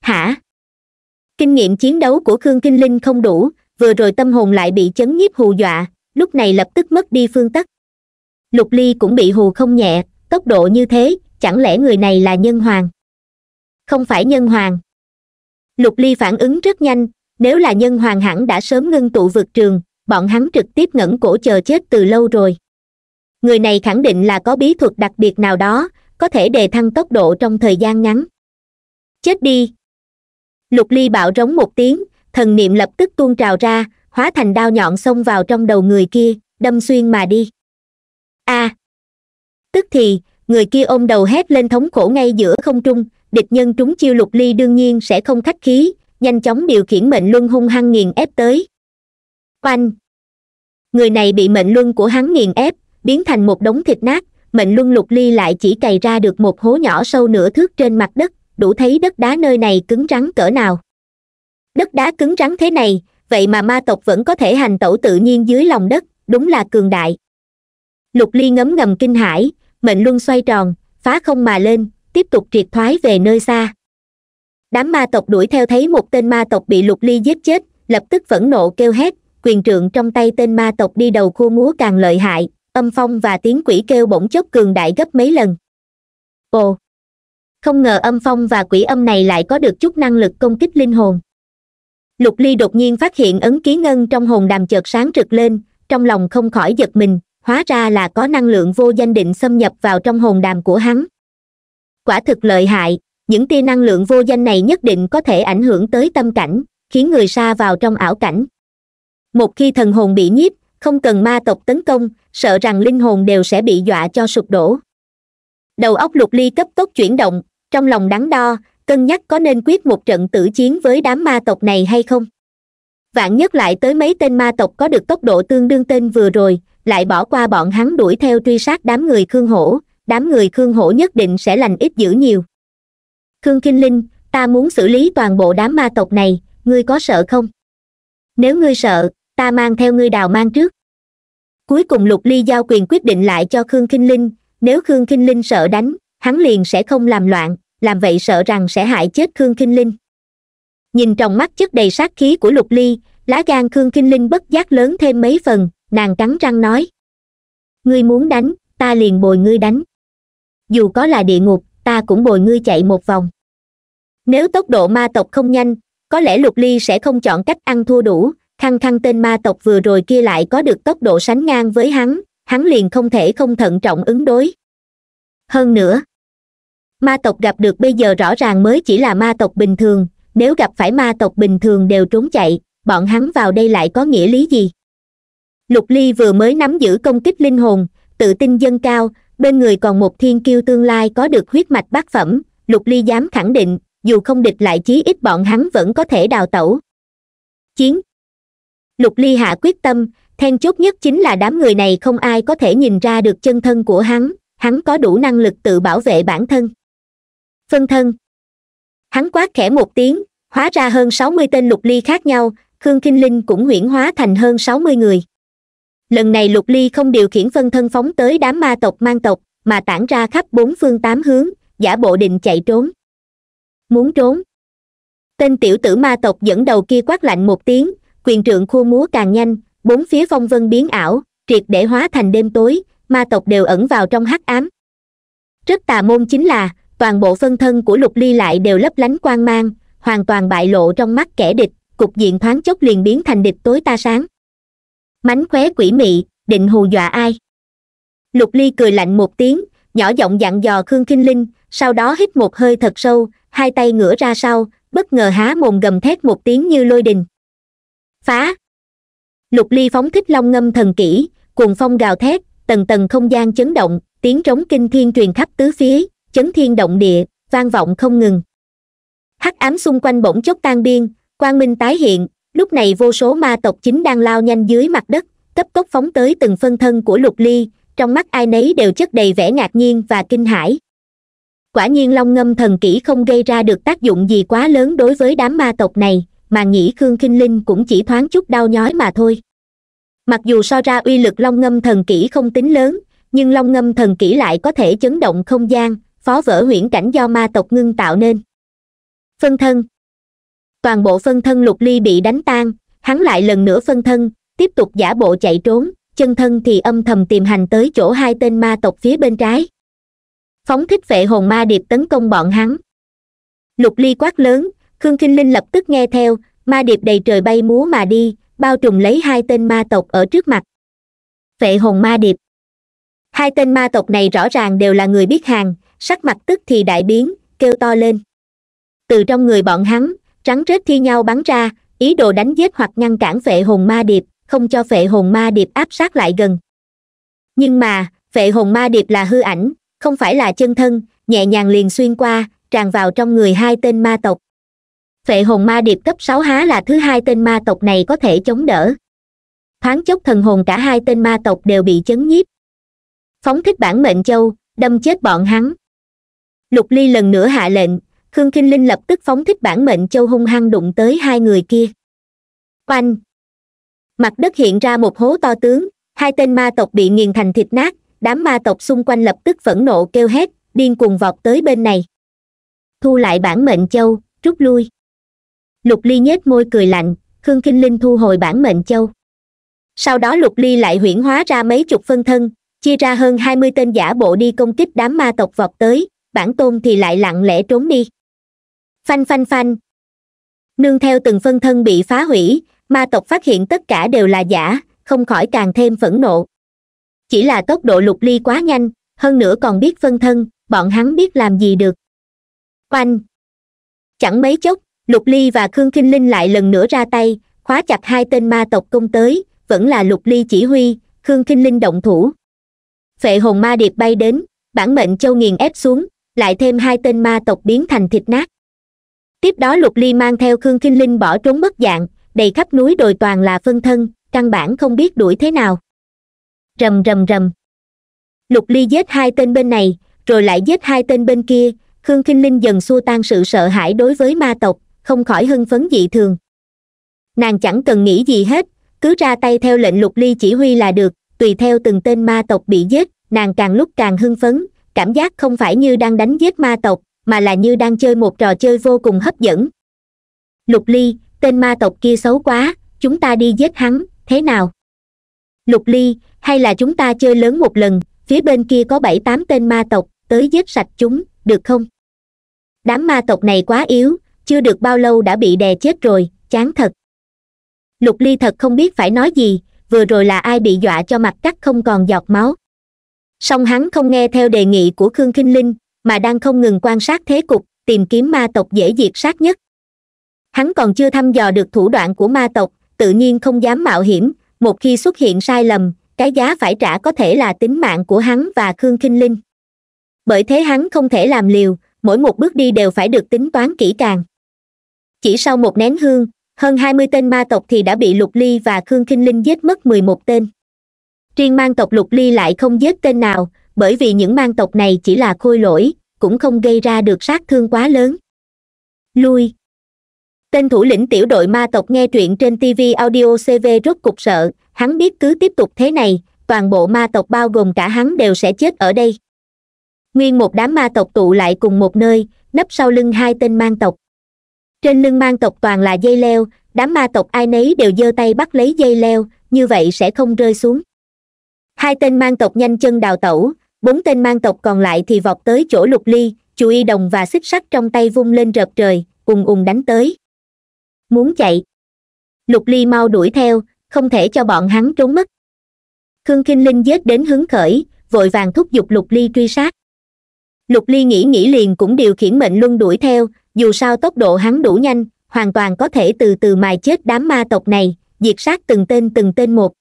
hả kinh nghiệm chiến đấu của khương kinh linh không đủ vừa rồi tâm hồn lại bị chấn nhiếp hù dọa lúc này lập tức mất đi phương tắc lục ly cũng bị hù không nhẹ tốc độ như thế chẳng lẽ người này là nhân hoàng không phải nhân hoàng lục ly phản ứng rất nhanh nếu là nhân hoàng hẳn đã sớm ngưng tụ vượt trường bọn hắn trực tiếp ngẩn cổ chờ chết từ lâu rồi người này khẳng định là có bí thuật đặc biệt nào đó có thể đề thăng tốc độ trong thời gian ngắn chết đi lục ly bạo rống một tiếng thần niệm lập tức tuôn trào ra hóa thành đao nhọn xông vào trong đầu người kia đâm xuyên mà đi a à. tức thì người kia ôm đầu hét lên thống khổ ngay giữa không trung địch nhân trúng chiêu lục ly đương nhiên sẽ không khách khí nhanh chóng điều khiển mệnh luân hung hăng nghiền ép tới oanh người này bị mệnh luân của hắn nghiền ép biến thành một đống thịt nát mệnh luân lục ly lại chỉ cày ra được một hố nhỏ sâu nửa thước trên mặt đất đủ thấy đất đá nơi này cứng rắn cỡ nào đất đá cứng rắn thế này vậy mà ma tộc vẫn có thể hành tẩu tự nhiên dưới lòng đất đúng là cường đại lục ly ngấm ngầm kinh hãi mệnh luân xoay tròn phá không mà lên tiếp tục triệt thoái về nơi xa đám ma tộc đuổi theo thấy một tên ma tộc bị lục ly giết chết lập tức phẫn nộ kêu hét quyền trượng trong tay tên ma tộc đi đầu khu múa càng lợi hại âm phong và tiếng quỷ kêu bỗng chốc cường đại gấp mấy lần ồ không ngờ âm phong và quỷ âm này lại có được chút năng lực công kích linh hồn lục ly đột nhiên phát hiện ấn ký ngân trong hồn đàm chợt sáng rực lên trong lòng không khỏi giật mình hóa ra là có năng lượng vô danh định xâm nhập vào trong hồn đàm của hắn quả thực lợi hại những tia năng lượng vô danh này nhất định có thể ảnh hưởng tới tâm cảnh khiến người xa vào trong ảo cảnh một khi thần hồn bị nhiếp không cần ma tộc tấn công sợ rằng linh hồn đều sẽ bị dọa cho sụp đổ đầu óc lục ly cấp tốc chuyển động trong lòng đắn đo cân nhắc có nên quyết một trận tử chiến với đám ma tộc này hay không vạn nhất lại tới mấy tên ma tộc có được tốc độ tương đương tên vừa rồi lại bỏ qua bọn hắn đuổi theo truy sát đám người khương hổ đám người khương hổ nhất định sẽ lành ít dữ nhiều khương kinh linh ta muốn xử lý toàn bộ đám ma tộc này ngươi có sợ không nếu ngươi sợ ta mang theo ngươi đào mang trước cuối cùng lục ly giao quyền quyết định lại cho khương kinh linh nếu khương kinh linh sợ đánh hắn liền sẽ không làm loạn làm vậy sợ rằng sẽ hại chết khương kinh linh nhìn trong mắt chất đầy sát khí của lục ly lá gan khương kinh linh bất giác lớn thêm mấy phần nàng cắn răng nói ngươi muốn đánh ta liền bồi ngươi đánh dù có là địa ngục ta cũng bồi ngươi chạy một vòng nếu tốc độ ma tộc không nhanh có lẽ lục ly sẽ không chọn cách ăn thua đủ khăng khăng tên ma tộc vừa rồi kia lại có được tốc độ sánh ngang với hắn hắn liền không thể không thận trọng ứng đối hơn nữa ma tộc gặp được bây giờ rõ ràng mới chỉ là ma tộc bình thường nếu gặp phải ma tộc bình thường đều trốn chạy bọn hắn vào đây lại có nghĩa lý gì lục ly vừa mới nắm giữ công kích linh hồn tự tin dâng cao bên người còn một thiên kiêu tương lai có được huyết mạch bát phẩm lục ly dám khẳng định dù không địch lại chí ít bọn hắn vẫn có thể đào tẩu chiến lục ly hạ quyết tâm then chốt nhất chính là đám người này không ai có thể nhìn ra được chân thân của hắn hắn có đủ năng lực tự bảo vệ bản thân phân thân hắn quát khẽ một tiếng hóa ra hơn sáu mươi tên lục ly khác nhau khương kinh linh cũng huyễn hóa thành hơn sáu mươi người lần này lục ly không điều khiển phân thân phóng tới đám ma tộc mang tộc mà tản ra khắp bốn phương tám hướng giả bộ định chạy trốn muốn trốn tên tiểu tử ma tộc dẫn đầu kia quát lạnh một tiếng quyền trượng khua múa càng nhanh bốn phía phong vân biến ảo triệt để hóa thành đêm tối ma tộc đều ẩn vào trong hắc ám rất tà môn chính là toàn bộ phân thân của lục ly lại đều lấp lánh quang mang hoàn toàn bại lộ trong mắt kẻ địch cục diện thoáng chốc liền biến thành địch tối ta sáng mánh khóe quỷ mị định hù dọa ai lục ly cười lạnh một tiếng nhỏ giọng dặn dò khương kinh linh sau đó hít một hơi thật sâu hai tay ngửa ra sau bất ngờ há mồm gầm thét một tiếng như lôi đình phá lục ly phóng thích long ngâm thần kỹ cuồng phong gào thét tầng tầng không gian chấn động tiếng trống kinh thiên truyền khắp tứ phía chấn thiên động địa vang vọng không ngừng hắc ám xung quanh bỗng chốc tan biên quang minh tái hiện lúc này vô số ma tộc chính đang lao nhanh dưới mặt đất cấp tốc phóng tới từng phân thân của lục ly trong mắt ai nấy đều chất đầy vẻ ngạc nhiên và kinh hãi quả nhiên long ngâm thần kỹ không gây ra được tác dụng gì quá lớn đối với đám ma tộc này mà nghĩ khương kinh linh cũng chỉ thoáng chút đau nhói mà thôi mặc dù so ra uy lực long ngâm thần kỹ không tính lớn nhưng long ngâm thần kỹ lại có thể chấn động không gian phá vỡ huyễn cảnh do ma tộc ngưng tạo nên phân thân toàn bộ phân thân lục ly bị đánh tan hắn lại lần nữa phân thân tiếp tục giả bộ chạy trốn chân thân thì âm thầm tìm hành tới chỗ hai tên ma tộc phía bên trái phóng thích vệ hồn ma điệp tấn công bọn hắn lục ly quát lớn khương kinh linh lập tức nghe theo ma điệp đầy trời bay múa mà đi bao trùm lấy hai tên ma tộc ở trước mặt vệ hồn ma điệp hai tên ma tộc này rõ ràng đều là người biết hàng sắc mặt tức thì đại biến kêu to lên từ trong người bọn hắn trắng rết thi nhau bắn ra ý đồ đánh giết hoặc ngăn cản phệ hồn ma điệp không cho phệ hồn ma điệp áp sát lại gần nhưng mà phệ hồn ma điệp là hư ảnh không phải là chân thân nhẹ nhàng liền xuyên qua tràn vào trong người hai tên ma tộc phệ hồn ma điệp cấp sáu há là thứ hai tên ma tộc này có thể chống đỡ thoáng chốc thần hồn cả hai tên ma tộc đều bị chấn nhiếp phóng thích bản mệnh châu đâm chết bọn hắn lục ly lần nữa hạ lệnh khương kinh linh lập tức phóng thích bản mệnh châu hung hăng đụng tới hai người kia oanh mặt đất hiện ra một hố to tướng hai tên ma tộc bị nghiền thành thịt nát đám ma tộc xung quanh lập tức phẫn nộ kêu hét điên cuồng vọt tới bên này thu lại bản mệnh châu rút lui lục ly nhếch môi cười lạnh khương kinh linh thu hồi bản mệnh châu sau đó lục ly lại huyễn hóa ra mấy chục phân thân chia ra hơn hai mươi tên giả bộ đi công kích đám ma tộc vọt tới bản tôn thì lại lặng lẽ trốn đi phanh phanh phanh nương theo từng phân thân bị phá hủy ma tộc phát hiện tất cả đều là giả không khỏi càng thêm phẫn nộ chỉ là tốc độ lục ly quá nhanh hơn nữa còn biết phân thân bọn hắn biết làm gì được oanh chẳng mấy chốc lục ly và khương kinh linh lại lần nữa ra tay khóa chặt hai tên ma tộc công tới vẫn là lục ly chỉ huy khương kinh linh động thủ phệ hồn ma điệp bay đến bản mệnh châu nghiền ép xuống lại thêm hai tên ma tộc biến thành thịt nát tiếp đó lục ly mang theo khương kinh linh bỏ trốn mất dạng đầy khắp núi đồi toàn là phân thân căn bản không biết đuổi thế nào rầm rầm rầm lục ly giết hai tên bên này rồi lại giết hai tên bên kia khương kinh linh dần xua tan sự sợ hãi đối với ma tộc không khỏi hưng phấn dị thường nàng chẳng cần nghĩ gì hết cứ ra tay theo lệnh lục ly chỉ huy là được tùy theo từng tên ma tộc bị giết nàng càng lúc càng hưng phấn cảm giác không phải như đang đánh giết ma tộc mà là như đang chơi một trò chơi vô cùng hấp dẫn lục ly tên ma tộc kia xấu quá chúng ta đi giết hắn thế nào lục ly hay là chúng ta chơi lớn một lần phía bên kia có bảy tám tên ma tộc tới giết sạch chúng được không đám ma tộc này quá yếu chưa được bao lâu đã bị đè chết rồi chán thật lục ly thật không biết phải nói gì vừa rồi là ai bị dọa cho mặt cắt không còn giọt máu song hắn không nghe theo đề nghị của khương Kinh linh mà đang không ngừng quan sát thế cục tìm kiếm ma tộc dễ diệt sát nhất hắn còn chưa thăm dò được thủ đoạn của ma tộc tự nhiên không dám mạo hiểm một khi xuất hiện sai lầm cái giá phải trả có thể là tính mạng của hắn và khương kinh linh bởi thế hắn không thể làm liều mỗi một bước đi đều phải được tính toán kỹ càng chỉ sau một nén hương hơn hai mươi tên ma tộc thì đã bị lục ly và khương kinh linh giết mất mười một tên riêng mang tộc lục ly lại không giết tên nào bởi vì những mang tộc này chỉ là khôi lỗi cũng không gây ra được sát thương quá lớn lui tên thủ lĩnh tiểu đội ma tộc nghe truyện trên tv audio cv rất cục sợ hắn biết cứ tiếp tục thế này toàn bộ ma tộc bao gồm cả hắn đều sẽ chết ở đây nguyên một đám ma tộc tụ lại cùng một nơi nấp sau lưng hai tên mang tộc trên lưng mang tộc toàn là dây leo đám ma tộc ai nấy đều giơ tay bắt lấy dây leo như vậy sẽ không rơi xuống hai tên mang tộc nhanh chân đào tẩu bốn tên mang tộc còn lại thì vọt tới chỗ lục ly chủ y đồng và xích sắt trong tay vung lên rợp trời ùng ùng đánh tới muốn chạy lục ly mau đuổi theo không thể cho bọn hắn trốn mất khương kinh linh giết đến hứng khởi vội vàng thúc giục lục ly truy sát lục ly nghĩ nghĩ liền cũng điều khiển mệnh luân đuổi theo dù sao tốc độ hắn đủ nhanh hoàn toàn có thể từ từ mài chết đám ma tộc này diệt sát từng tên từng tên một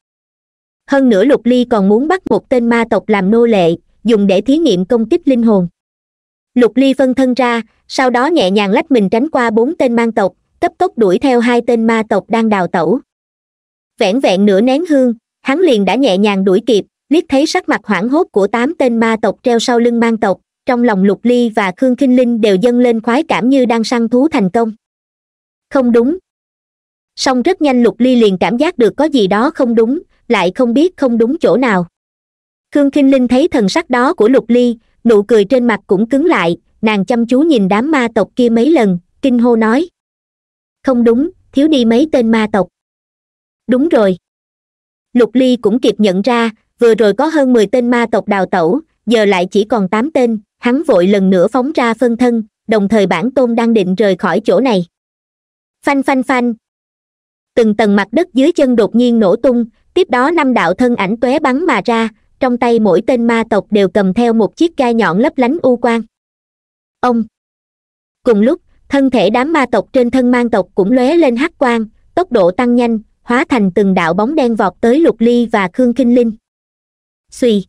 hơn nữa lục ly còn muốn bắt một tên ma tộc làm nô lệ dùng để thí nghiệm công kích linh hồn lục ly phân thân ra sau đó nhẹ nhàng lách mình tránh qua bốn tên mang tộc cấp tốc đuổi theo hai tên ma tộc đang đào tẩu Vẹn vẹn nửa nén hương hắn liền đã nhẹ nhàng đuổi kịp liếc thấy sắc mặt hoảng hốt của tám tên ma tộc treo sau lưng mang tộc trong lòng lục ly và khương kinh linh đều dâng lên khoái cảm như đang săn thú thành công không đúng song rất nhanh lục ly liền cảm giác được có gì đó không đúng lại không biết không đúng chỗ nào khương kinh linh thấy thần sắc đó của lục ly nụ cười trên mặt cũng cứng lại nàng chăm chú nhìn đám ma tộc kia mấy lần kinh hô nói không đúng thiếu đi mấy tên ma tộc đúng rồi lục ly cũng kịp nhận ra vừa rồi có hơn mười tên ma tộc đào tẩu giờ lại chỉ còn tám tên hắn vội lần nữa phóng ra phân thân đồng thời bản tôn đang định rời khỏi chỗ này phanh phanh phanh từng tầng mặt đất dưới chân đột nhiên nổ tung tiếp đó năm đạo thân ảnh tóe bắn mà ra trong tay mỗi tên ma tộc đều cầm theo một chiếc gai nhọn lấp lánh u quang ông cùng lúc thân thể đám ma tộc trên thân mang tộc cũng lóe lên hắc quang tốc độ tăng nhanh hóa thành từng đạo bóng đen vọt tới lục ly và khương kinh linh suy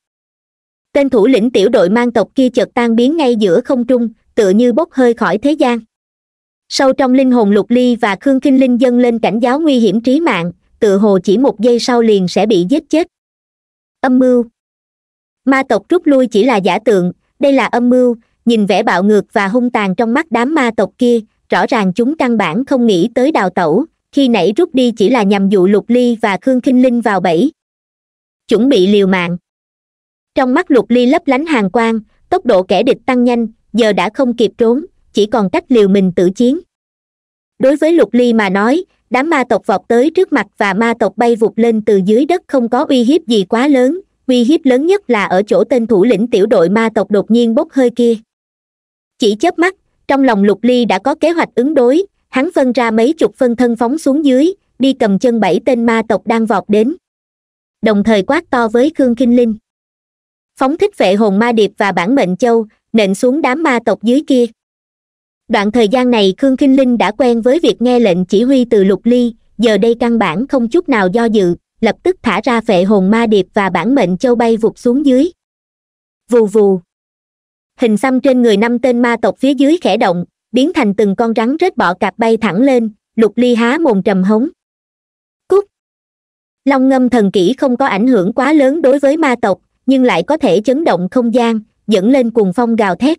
tên thủ lĩnh tiểu đội mang tộc kia chợt tan biến ngay giữa không trung tựa như bốc hơi khỏi thế gian sâu trong linh hồn lục ly và khương kinh linh dâng lên cảnh giáo nguy hiểm trí mạng tựa hồ chỉ một giây sau liền sẽ bị giết chết âm mưu ma tộc rút lui chỉ là giả tượng đây là âm mưu nhìn vẻ bạo ngược và hung tàn trong mắt đám ma tộc kia rõ ràng chúng căn bản không nghĩ tới đào tẩu khi nãy rút đi chỉ là nhằm dụ lục ly và khương k linh vào bẫy chuẩn bị liều mạng trong mắt lục ly lấp lánh hàng quang tốc độ kẻ địch tăng nhanh giờ đã không kịp trốn chỉ còn cách liều mình tử chiến đối với lục ly mà nói đám ma tộc vọt tới trước mặt và ma tộc bay vụt lên từ dưới đất không có uy hiếp gì quá lớn uy hiếp lớn nhất là ở chỗ tên thủ lĩnh tiểu đội ma tộc đột nhiên bốc hơi kia chỉ chớp mắt trong lòng lục ly đã có kế hoạch ứng đối hắn phân ra mấy chục phân thân phóng xuống dưới đi cầm chân bảy tên ma tộc đang vọt đến đồng thời quát to với khương kinh linh phóng thích vệ hồn ma điệp và bản mệnh châu nện xuống đám ma tộc dưới kia đoạn thời gian này khương kinh linh đã quen với việc nghe lệnh chỉ huy từ lục ly giờ đây căn bản không chút nào do dự lập tức thả ra phệ hồn ma điệp và bản mệnh châu bay vụt xuống dưới vù vù hình xăm trên người năm tên ma tộc phía dưới khẽ động biến thành từng con rắn rết bọ cạp bay thẳng lên lục ly há mồm trầm hống cút long ngâm thần kỹ không có ảnh hưởng quá lớn đối với ma tộc nhưng lại có thể chấn động không gian dẫn lên cuồng phong gào thét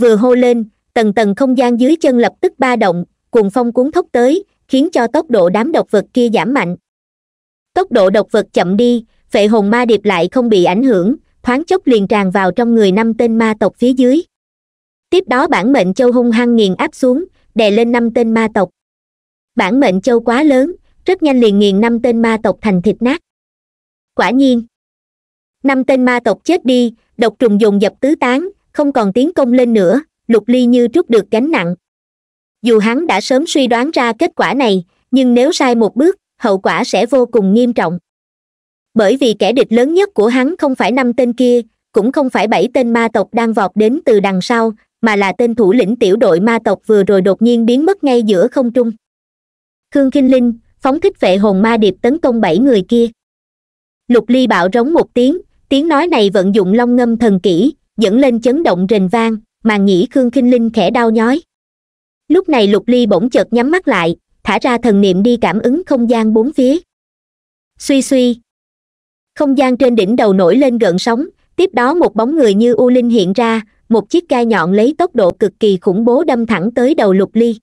vừa hô lên tầng tầng không gian dưới chân lập tức ba động cuồng phong cuốn thốc tới khiến cho tốc độ đám độc vật kia giảm mạnh tốc độ độc vật chậm đi phệ hồn ma điệp lại không bị ảnh hưởng thoáng chốc liền tràn vào trong người năm tên ma tộc phía dưới tiếp đó bản mệnh châu hung hăng nghiền áp xuống đè lên năm tên ma tộc bản mệnh châu quá lớn rất nhanh liền nghiền năm tên ma tộc thành thịt nát quả nhiên năm tên ma tộc chết đi độc trùng dồn dập tứ tán không còn tiến công lên nữa lục ly như trút được gánh nặng dù hắn đã sớm suy đoán ra kết quả này nhưng nếu sai một bước hậu quả sẽ vô cùng nghiêm trọng bởi vì kẻ địch lớn nhất của hắn không phải năm tên kia cũng không phải bảy tên ma tộc đang vọt đến từ đằng sau mà là tên thủ lĩnh tiểu đội ma tộc vừa rồi đột nhiên biến mất ngay giữa không trung khương k linh phóng thích vệ hồn ma điệp tấn công bảy người kia lục ly bạo rống một tiếng tiếng nói này vận dụng long ngâm thần kỹ dẫn lên chấn động rền vang mà nhĩ khương k linh khẽ đau nhói lúc này lục ly bỗng chợt nhắm mắt lại thả ra thần niệm đi cảm ứng không gian bốn phía suy suy không gian trên đỉnh đầu nổi lên gợn sóng tiếp đó một bóng người như u linh hiện ra một chiếc gai nhọn lấy tốc độ cực kỳ khủng bố đâm thẳng tới đầu lục ly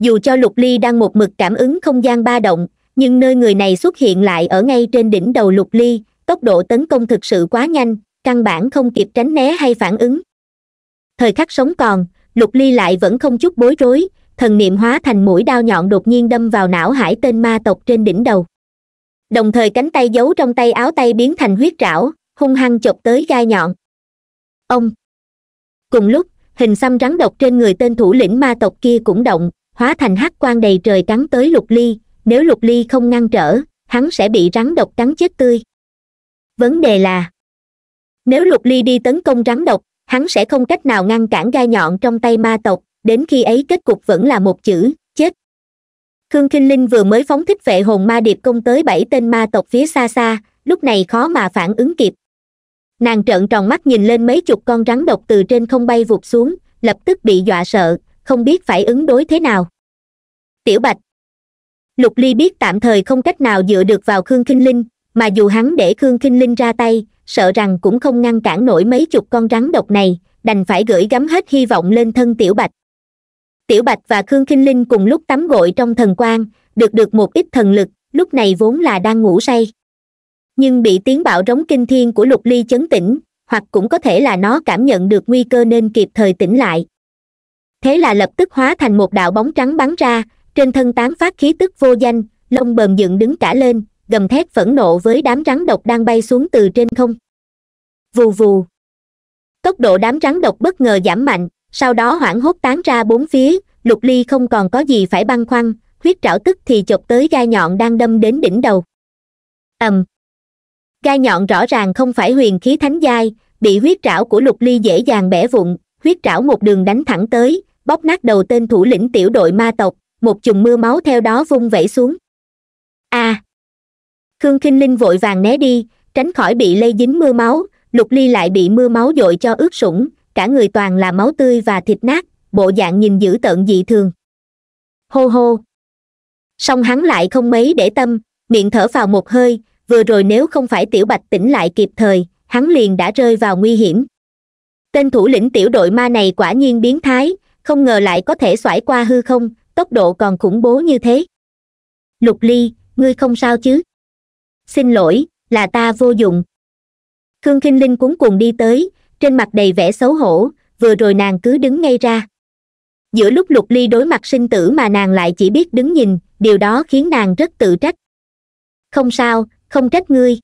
dù cho lục ly đang một mực cảm ứng không gian ba động nhưng nơi người này xuất hiện lại ở ngay trên đỉnh đầu lục ly tốc độ tấn công thực sự quá nhanh căn bản không kịp tránh né hay phản ứng thời khắc sống còn lục ly lại vẫn không chút bối rối thần niệm hóa thành mũi đao nhọn đột nhiên đâm vào não hải tên ma tộc trên đỉnh đầu đồng thời cánh tay giấu trong tay áo tay biến thành huyết rảo hung hăng chọc tới gai nhọn ông cùng lúc hình xăm rắn độc trên người tên thủ lĩnh ma tộc kia cũng động hóa thành hắc quan đầy trời cắn tới lục ly nếu lục ly không ngăn trở hắn sẽ bị rắn độc cắn chết tươi vấn đề là nếu lục ly đi tấn công rắn độc hắn sẽ không cách nào ngăn cản gai nhọn trong tay ma tộc đến khi ấy kết cục vẫn là một chữ chết khương k linh vừa mới phóng thích vệ hồn ma điệp công tới bảy tên ma tộc phía xa xa lúc này khó mà phản ứng kịp nàng trợn tròn mắt nhìn lên mấy chục con rắn độc từ trên không bay vụt xuống lập tức bị dọa sợ không biết phải ứng đối thế nào tiểu bạch lục ly biết tạm thời không cách nào dựa được vào khương k linh mà dù hắn để khương k linh ra tay sợ rằng cũng không ngăn cản nổi mấy chục con rắn độc này đành phải gửi gắm hết hy vọng lên thân tiểu bạch tiểu bạch và khương kinh linh cùng lúc tắm gội trong thần quang được được một ít thần lực lúc này vốn là đang ngủ say nhưng bị tiếng bạo rống kinh thiên của lục ly chấn tĩnh hoặc cũng có thể là nó cảm nhận được nguy cơ nên kịp thời tỉnh lại thế là lập tức hóa thành một đạo bóng trắng bắn ra trên thân tán phát khí tức vô danh lông bờm dựng đứng cả lên gầm thét phẫn nộ với đám rắn độc đang bay xuống từ trên không vù vù tốc độ đám rắn độc bất ngờ giảm mạnh sau đó hoảng hốt tán ra bốn phía lục ly không còn có gì phải băn khoăn huyết trảo tức thì chộp tới gai nhọn đang đâm đến đỉnh đầu ầm gai nhọn rõ ràng không phải huyền khí thánh giai bị huyết trảo của lục ly dễ dàng bẻ vụn huyết trảo một đường đánh thẳng tới bóp nát đầu tên thủ lĩnh tiểu đội ma tộc một chùm mưa máu theo đó vung vẩy xuống a à. khương kinh linh vội vàng né đi tránh khỏi bị lây dính mưa máu lục ly lại bị mưa máu dội cho ướt sũng cả người toàn là máu tươi và thịt nát bộ dạng nhìn dữ tợn dị thường hô hô song hắn lại không mấy để tâm miệng thở vào một hơi vừa rồi nếu không phải tiểu bạch tỉnh lại kịp thời hắn liền đã rơi vào nguy hiểm tên thủ lĩnh tiểu đội ma này quả nhiên biến thái không ngờ lại có thể xoải qua hư không tốc độ còn khủng bố như thế lục ly ngươi không sao chứ xin lỗi là ta vô dụng khương kinh linh cuống cuồng đi tới trên mặt đầy vẻ xấu hổ vừa rồi nàng cứ đứng ngay ra giữa lúc lục ly đối mặt sinh tử mà nàng lại chỉ biết đứng nhìn điều đó khiến nàng rất tự trách không sao không trách ngươi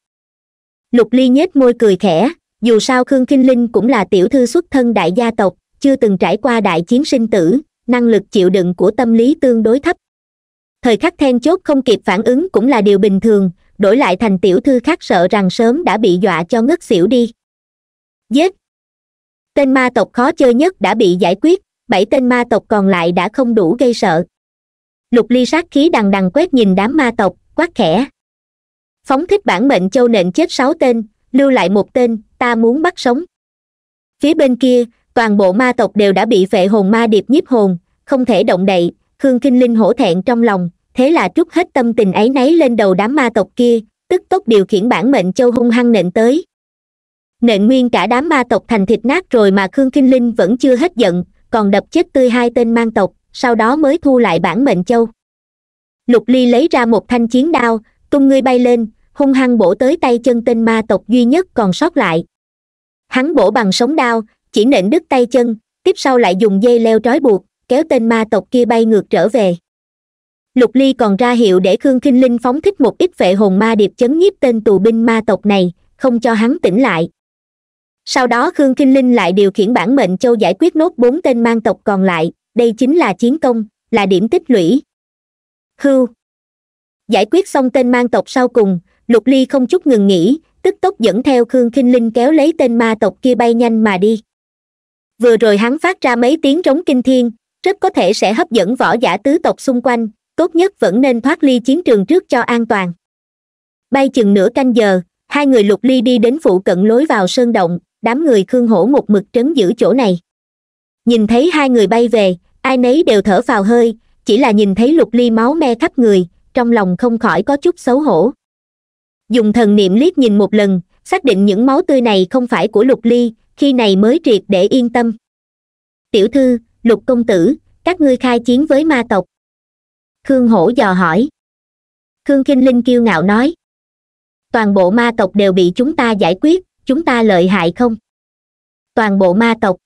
lục ly nhếch môi cười khẽ dù sao khương kinh linh cũng là tiểu thư xuất thân đại gia tộc chưa từng trải qua đại chiến sinh tử năng lực chịu đựng của tâm lý tương đối thấp thời khắc then chốt không kịp phản ứng cũng là điều bình thường đổi lại thành tiểu thư khác sợ rằng sớm đã bị dọa cho ngất xỉu đi dết tên ma tộc khó chơi nhất đã bị giải quyết bảy tên ma tộc còn lại đã không đủ gây sợ lục ly sát khí đằng đằng quét nhìn đám ma tộc quát khẽ phóng thích bản mệnh châu nện chết sáu tên lưu lại một tên ta muốn bắt sống phía bên kia toàn bộ ma tộc đều đã bị vệ hồn ma điệp nhiếp hồn không thể động đậy khương kinh linh hổ thẹn trong lòng thế là trút hết tâm tình ấy náy lên đầu đám ma tộc kia tức tốc điều khiển bản mệnh châu hung hăng nện tới nện nguyên cả đám ma tộc thành thịt nát rồi mà khương kinh linh vẫn chưa hết giận còn đập chết tươi hai tên mang tộc sau đó mới thu lại bản mệnh châu lục ly lấy ra một thanh chiến đao tung ngươi bay lên hung hăng bổ tới tay chân tên ma tộc duy nhất còn sót lại hắn bổ bằng sống đao chỉ nện đứt tay chân tiếp sau lại dùng dây leo trói buộc kéo tên ma tộc kia bay ngược trở về lục ly còn ra hiệu để khương kinh linh phóng thích một ít vệ hồn ma điệp chấn nhiếp tên tù binh ma tộc này không cho hắn tỉnh lại sau đó khương kinh linh lại điều khiển bản mệnh châu giải quyết nốt bốn tên mang tộc còn lại đây chính là chiến công là điểm tích lũy hưu giải quyết xong tên mang tộc sau cùng lục ly không chút ngừng nghỉ tức tốc dẫn theo khương kinh linh kéo lấy tên ma tộc kia bay nhanh mà đi vừa rồi hắn phát ra mấy tiếng trống kinh thiên rất có thể sẽ hấp dẫn võ giả tứ tộc xung quanh tốt nhất vẫn nên thoát ly chiến trường trước cho an toàn bay chừng nửa canh giờ hai người lục ly đi đến phụ cận lối vào sơn động đám người khương hổ một mực trấn giữ chỗ này nhìn thấy hai người bay về ai nấy đều thở phào hơi chỉ là nhìn thấy lục ly máu me khắp người trong lòng không khỏi có chút xấu hổ dùng thần niệm liếc nhìn một lần xác định những máu tươi này không phải của lục ly khi này mới triệt để yên tâm tiểu thư lục công tử các ngươi khai chiến với ma tộc khương hổ dò hỏi khương kinh linh kiêu ngạo nói toàn bộ ma tộc đều bị chúng ta giải quyết chúng ta lợi hại không toàn bộ ma tộc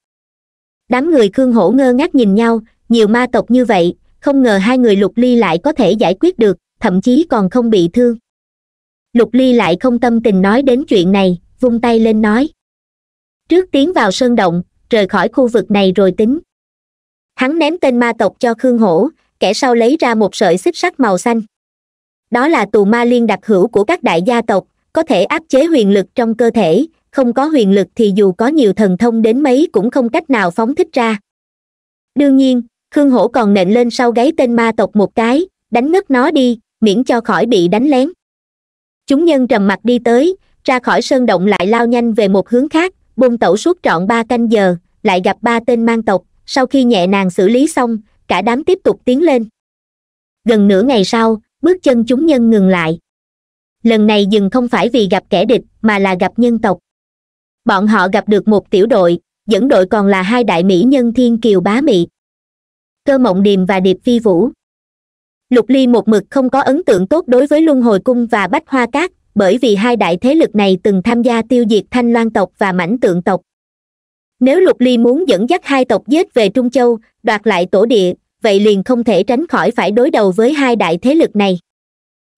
đám người khương hổ ngơ ngác nhìn nhau nhiều ma tộc như vậy không ngờ hai người lục ly lại có thể giải quyết được thậm chí còn không bị thương lục ly lại không tâm tình nói đến chuyện này vung tay lên nói trước tiến vào sơn động rời khỏi khu vực này rồi tính hắn ném tên ma tộc cho khương hổ kẻ sau lấy ra một sợi xích sắt màu xanh đó là tù ma liên đặc hữu của các đại gia tộc có thể áp chế huyền lực trong cơ thể không có huyền lực thì dù có nhiều thần thông đến mấy cũng không cách nào phóng thích ra đương nhiên khương hổ còn nện lên sau gáy tên ma tộc một cái đánh ngất nó đi miễn cho khỏi bị đánh lén chúng nhân trầm mặt đi tới ra khỏi sơn động lại lao nhanh về một hướng khác bung tẩu suốt trọn ba canh giờ lại gặp ba tên mang tộc sau khi nhẹ nàng xử lý xong cả đám tiếp tục tiến lên gần nửa ngày sau bước chân chúng nhân ngừng lại lần này dừng không phải vì gặp kẻ địch mà là gặp nhân tộc bọn họ gặp được một tiểu đội dẫn đội còn là hai đại mỹ nhân thiên kiều bá mị cơ mộng điềm và điệp phi vũ lục ly một mực không có ấn tượng tốt đối với luân hồi cung và bách hoa cát bởi vì hai đại thế lực này từng tham gia tiêu diệt thanh loan tộc và mãnh tượng tộc nếu lục ly muốn dẫn dắt hai tộc giết về trung châu đoạt lại tổ địa vậy liền không thể tránh khỏi phải đối đầu với hai đại thế lực này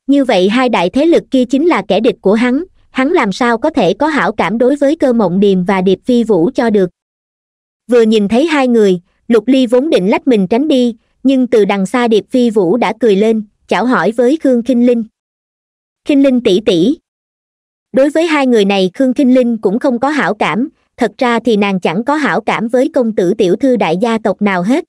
như vậy hai đại thế lực kia chính là kẻ địch của hắn hắn làm sao có thể có hảo cảm đối với cơ mộng điềm và điệp phi vũ cho được vừa nhìn thấy hai người lục ly vốn định lách mình tránh đi nhưng từ đằng xa điệp phi vũ đã cười lên chảo hỏi với khương kinh linh kinh linh tỷ tỷ đối với hai người này khương kinh linh cũng không có hảo cảm thật ra thì nàng chẳng có hảo cảm với công tử tiểu thư đại gia tộc nào hết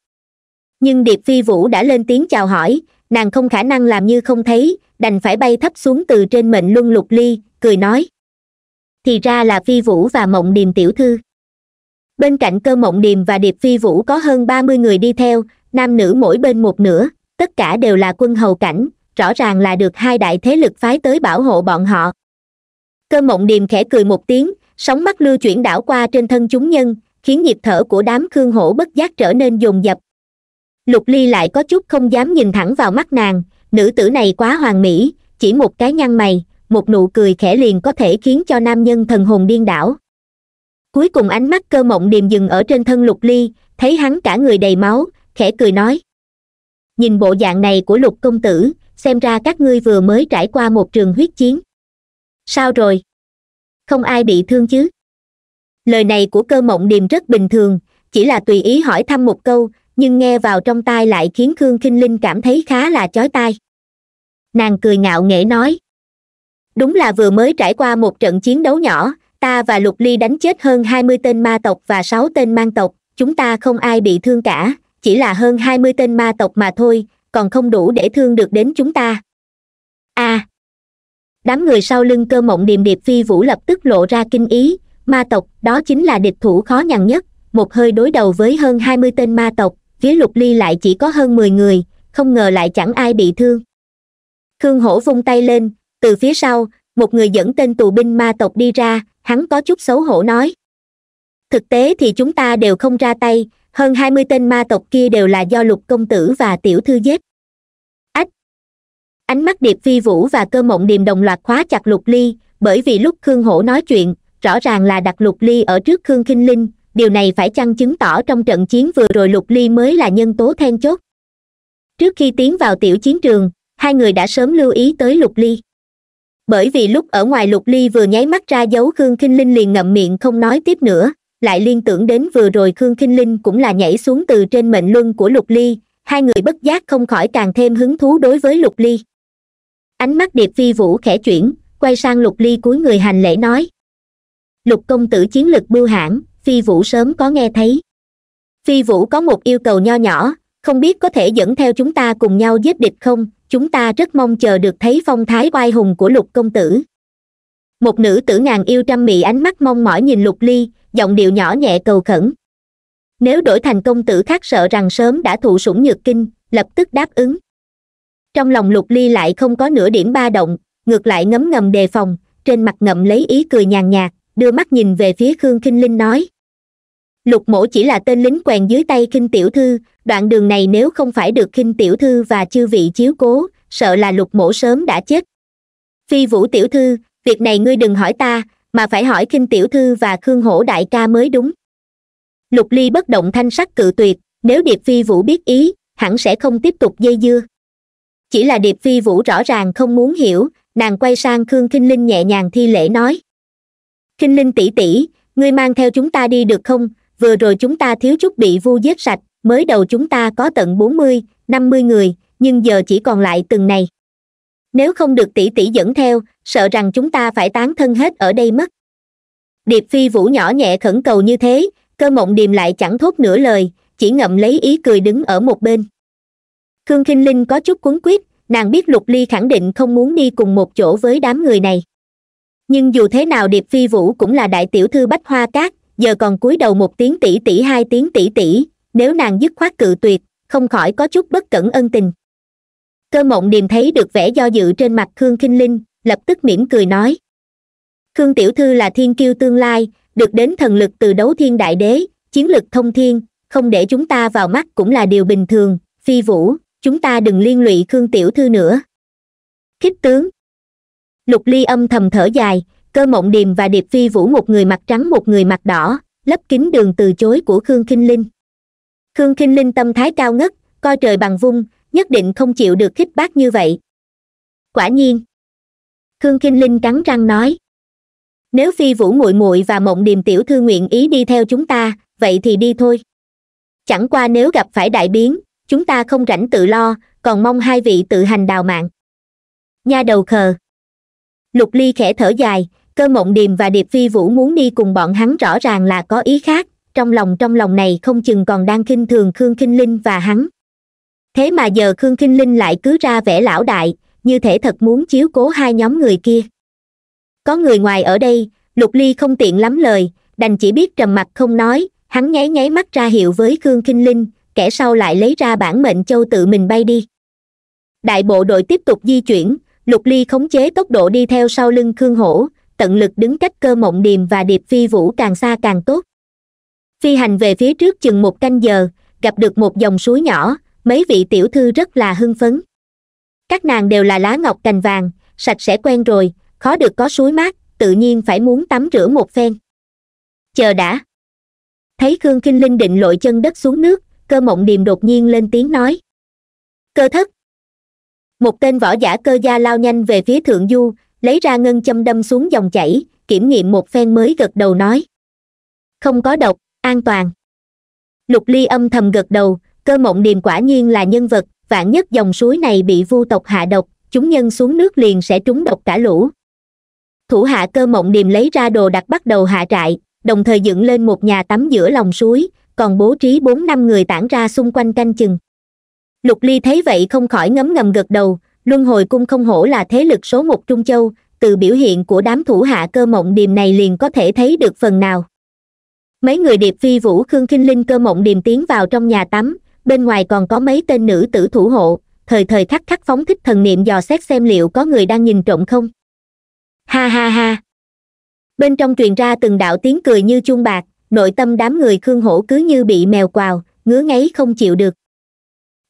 nhưng điệp phi vũ đã lên tiếng chào hỏi nàng không khả năng làm như không thấy đành phải bay thấp xuống từ trên mệnh luân lục ly cười nói thì ra là phi vũ và mộng điềm tiểu thư bên cạnh cơ mộng điềm và điệp phi vũ có hơn ba mươi người đi theo nam nữ mỗi bên một nửa tất cả đều là quân hầu cảnh rõ ràng là được hai đại thế lực phái tới bảo hộ bọn họ cơ mộng điềm khẽ cười một tiếng sóng mắt lưu chuyển đảo qua trên thân chúng nhân khiến nhịp thở của đám khương hổ bất giác trở nên dồn dập lục ly lại có chút không dám nhìn thẳng vào mắt nàng nữ tử này quá hoàn mỹ chỉ một cái nhăn mày một nụ cười khẽ liền có thể khiến cho nam nhân thần hồn điên đảo cuối cùng ánh mắt cơ mộng điềm dừng ở trên thân lục ly thấy hắn cả người đầy máu khẽ cười nói nhìn bộ dạng này của lục công tử xem ra các ngươi vừa mới trải qua một trường huyết chiến sao rồi không ai bị thương chứ lời này của cơ mộng điềm rất bình thường chỉ là tùy ý hỏi thăm một câu nhưng nghe vào trong tai lại khiến khương kinh linh cảm thấy khá là chói tai nàng cười ngạo nghễ nói đúng là vừa mới trải qua một trận chiến đấu nhỏ ta và lục ly đánh chết hơn hai mươi tên ma tộc và sáu tên mang tộc chúng ta không ai bị thương cả chỉ là hơn hai mươi tên ma tộc mà thôi còn không đủ để thương được đến chúng ta a à, đám người sau lưng cơ mộng điềm điệp phi vũ lập tức lộ ra kinh ý ma tộc đó chính là địch thủ khó nhằn nhất một hơi đối đầu với hơn hai mươi tên ma tộc phía lục ly lại chỉ có hơn mười người không ngờ lại chẳng ai bị thương khương hổ vung tay lên từ phía sau một người dẫn tên tù binh ma tộc đi ra hắn có chút xấu hổ nói thực tế thì chúng ta đều không ra tay hơn hai mươi tên ma tộc kia đều là do lục công tử và tiểu thư giết ách ánh mắt điệp phi vũ và cơ mộng điềm đồng loạt khóa chặt lục ly bởi vì lúc khương hổ nói chuyện rõ ràng là đặt lục ly ở trước khương kinh linh điều này phải chăng chứng tỏ trong trận chiến vừa rồi lục ly mới là nhân tố then chốt trước khi tiến vào tiểu chiến trường hai người đã sớm lưu ý tới lục ly bởi vì lúc ở ngoài lục ly vừa nháy mắt ra dấu khương Kinh linh liền ngậm miệng không nói tiếp nữa lại liên tưởng đến vừa rồi khương Kinh linh cũng là nhảy xuống từ trên mệnh luân của lục ly hai người bất giác không khỏi càng thêm hứng thú đối với lục ly ánh mắt điệp phi vũ khẽ chuyển quay sang lục ly cuối người hành lễ nói lục công tử chiến lực bưu hãn phi vũ sớm có nghe thấy phi vũ có một yêu cầu nho nhỏ không biết có thể dẫn theo chúng ta cùng nhau giết địch không chúng ta rất mong chờ được thấy phong thái oai hùng của lục công tử một nữ tử ngàn yêu trăm mị ánh mắt mong mỏi nhìn lục ly giọng điệu nhỏ nhẹ cầu khẩn nếu đổi thành công tử khác sợ rằng sớm đã thụ sủng nhược kinh lập tức đáp ứng trong lòng lục ly lại không có nửa điểm ba động ngược lại ngấm ngầm đề phòng trên mặt ngậm lấy ý cười nhàn nhạt đưa mắt nhìn về phía khương k i n h linh nói lục mổ chỉ là tên lính quèn dưới tay kinh tiểu thư đoạn đường này nếu không phải được kinh tiểu thư và chư vị chiếu cố sợ là lục mổ sớm đã chết phi vũ tiểu thư việc này ngươi đừng hỏi ta mà phải hỏi kinh tiểu thư và khương hổ đại ca mới đúng lục ly bất động thanh sắc cự tuyệt nếu điệp phi vũ biết ý hẳn sẽ không tiếp tục dây dưa chỉ là điệp phi vũ rõ ràng không muốn hiểu nàng quay sang khương kinh linh nhẹ nhàng thi lễ nói kinh linh tỷ tỷ ngươi mang theo chúng ta đi được không vừa rồi chúng ta thiếu chút bị vu giết sạch mới đầu chúng ta có tận bốn mươi năm mươi người nhưng giờ chỉ còn lại từng này nếu không được tỷ tỷ dẫn theo sợ rằng chúng ta phải tán thân hết ở đây mất điệp phi vũ nhỏ nhẹ khẩn cầu như thế cơ mộng điềm lại chẳng thốt nửa lời chỉ ngậm lấy ý cười đứng ở một bên khương kinh linh có chút cuốn quyết nàng biết lục ly khẳng định không muốn đi cùng một chỗ với đám người này nhưng dù thế nào điệp phi vũ cũng là đại tiểu thư bách hoa cát giờ còn cúi đầu một tiếng tỷ tỷ hai tiếng tỷ tỷ nếu nàng dứt khoát cự tuyệt không khỏi có chút bất cẩn ân tình cơ mộng điềm thấy được vẻ do dự trên mặt khương k linh lập tức mỉm cười nói khương tiểu thư là thiên kiêu tương lai được đến thần lực từ đấu thiên đại đế chiến lực thông thiên không để chúng ta vào mắt cũng là điều bình thường phi vũ chúng ta đừng liên lụy khương tiểu thư nữa khích tướng lục ly âm thầm thở dài cơ mộng điềm và điệp phi vũ một người mặt trắng một người mặt đỏ lấp kín đường từ chối của khương khinh linh khương khinh linh tâm thái cao ngất coi trời bằng vung nhất định không chịu được khích bác như vậy quả nhiên khương khinh linh cắn răng nói nếu phi vũ muội muội và mộng điềm tiểu thư nguyện ý đi theo chúng ta vậy thì đi thôi chẳng qua nếu gặp phải đại biến chúng ta không rảnh tự lo còn mong hai vị tự hành đào mạng nha đầu khờ lục ly khẽ thở dài cơ mộng điềm và điệp phi vũ muốn đi cùng bọn hắn rõ ràng là có ý khác trong lòng trong lòng này không chừng còn đang khinh thường khương khinh linh và hắn thế mà giờ khương khinh linh lại cứ ra vẻ lão đại như thể thật muốn chiếu cố hai nhóm người kia có người ngoài ở đây lục ly không tiện lắm lời đành chỉ biết trầm mặt không nói hắn nháy nháy mắt ra hiệu với khương khinh linh kẻ sau lại lấy ra bản mệnh châu tự mình bay đi đại bộ đội tiếp tục di chuyển lục ly khống chế tốc độ đi theo sau lưng khương hổ tận lực đứng cách cơ mộng điềm và điệp phi vũ càng xa càng tốt phi hành về phía trước chừng một canh giờ gặp được một dòng suối nhỏ mấy vị tiểu thư rất là hưng phấn các nàng đều là lá ngọc cành vàng sạch sẽ quen rồi khó được có suối mát tự nhiên phải muốn tắm rửa một phen chờ đã thấy khương kinh linh định lội chân đất xuống nước cơ mộng điềm đột nhiên lên tiếng nói cơ thất một tên võ giả cơ gia lao nhanh về phía thượng du lấy ra ngân châm đâm xuống dòng chảy kiểm nghiệm một phen mới gật đầu nói không có độc an toàn lục ly âm thầm gật đầu cơ mộng điềm quả nhiên là nhân vật vạn nhất dòng suối này bị vu tộc hạ độc chúng nhân xuống nước liền sẽ trúng độc cả lũ thủ hạ cơ mộng điềm lấy ra đồ đặt bắt đầu hạ trại đồng thời dựng lên một nhà tắm giữa lòng suối còn bố trí bốn năm người tản ra xung quanh canh chừng lục ly thấy vậy không khỏi ngấm ngầm gật đầu luân hồi cung không hổ là thế lực số một trung châu từ biểu hiện của đám thủ hạ cơ mộng điềm này liền có thể thấy được phần nào mấy người điệp phi vũ khương kinh linh cơ mộng điềm tiến vào trong nhà tắm bên ngoài còn có mấy tên nữ tử thủ hộ thời thời khắc khắc phóng thích thần niệm dò xét xem liệu có người đang nhìn trộm không ha ha ha bên trong truyền ra từng đạo tiếng cười như chuông bạc nội tâm đám người khương hổ cứ như bị mèo quào ngứa ngáy không chịu được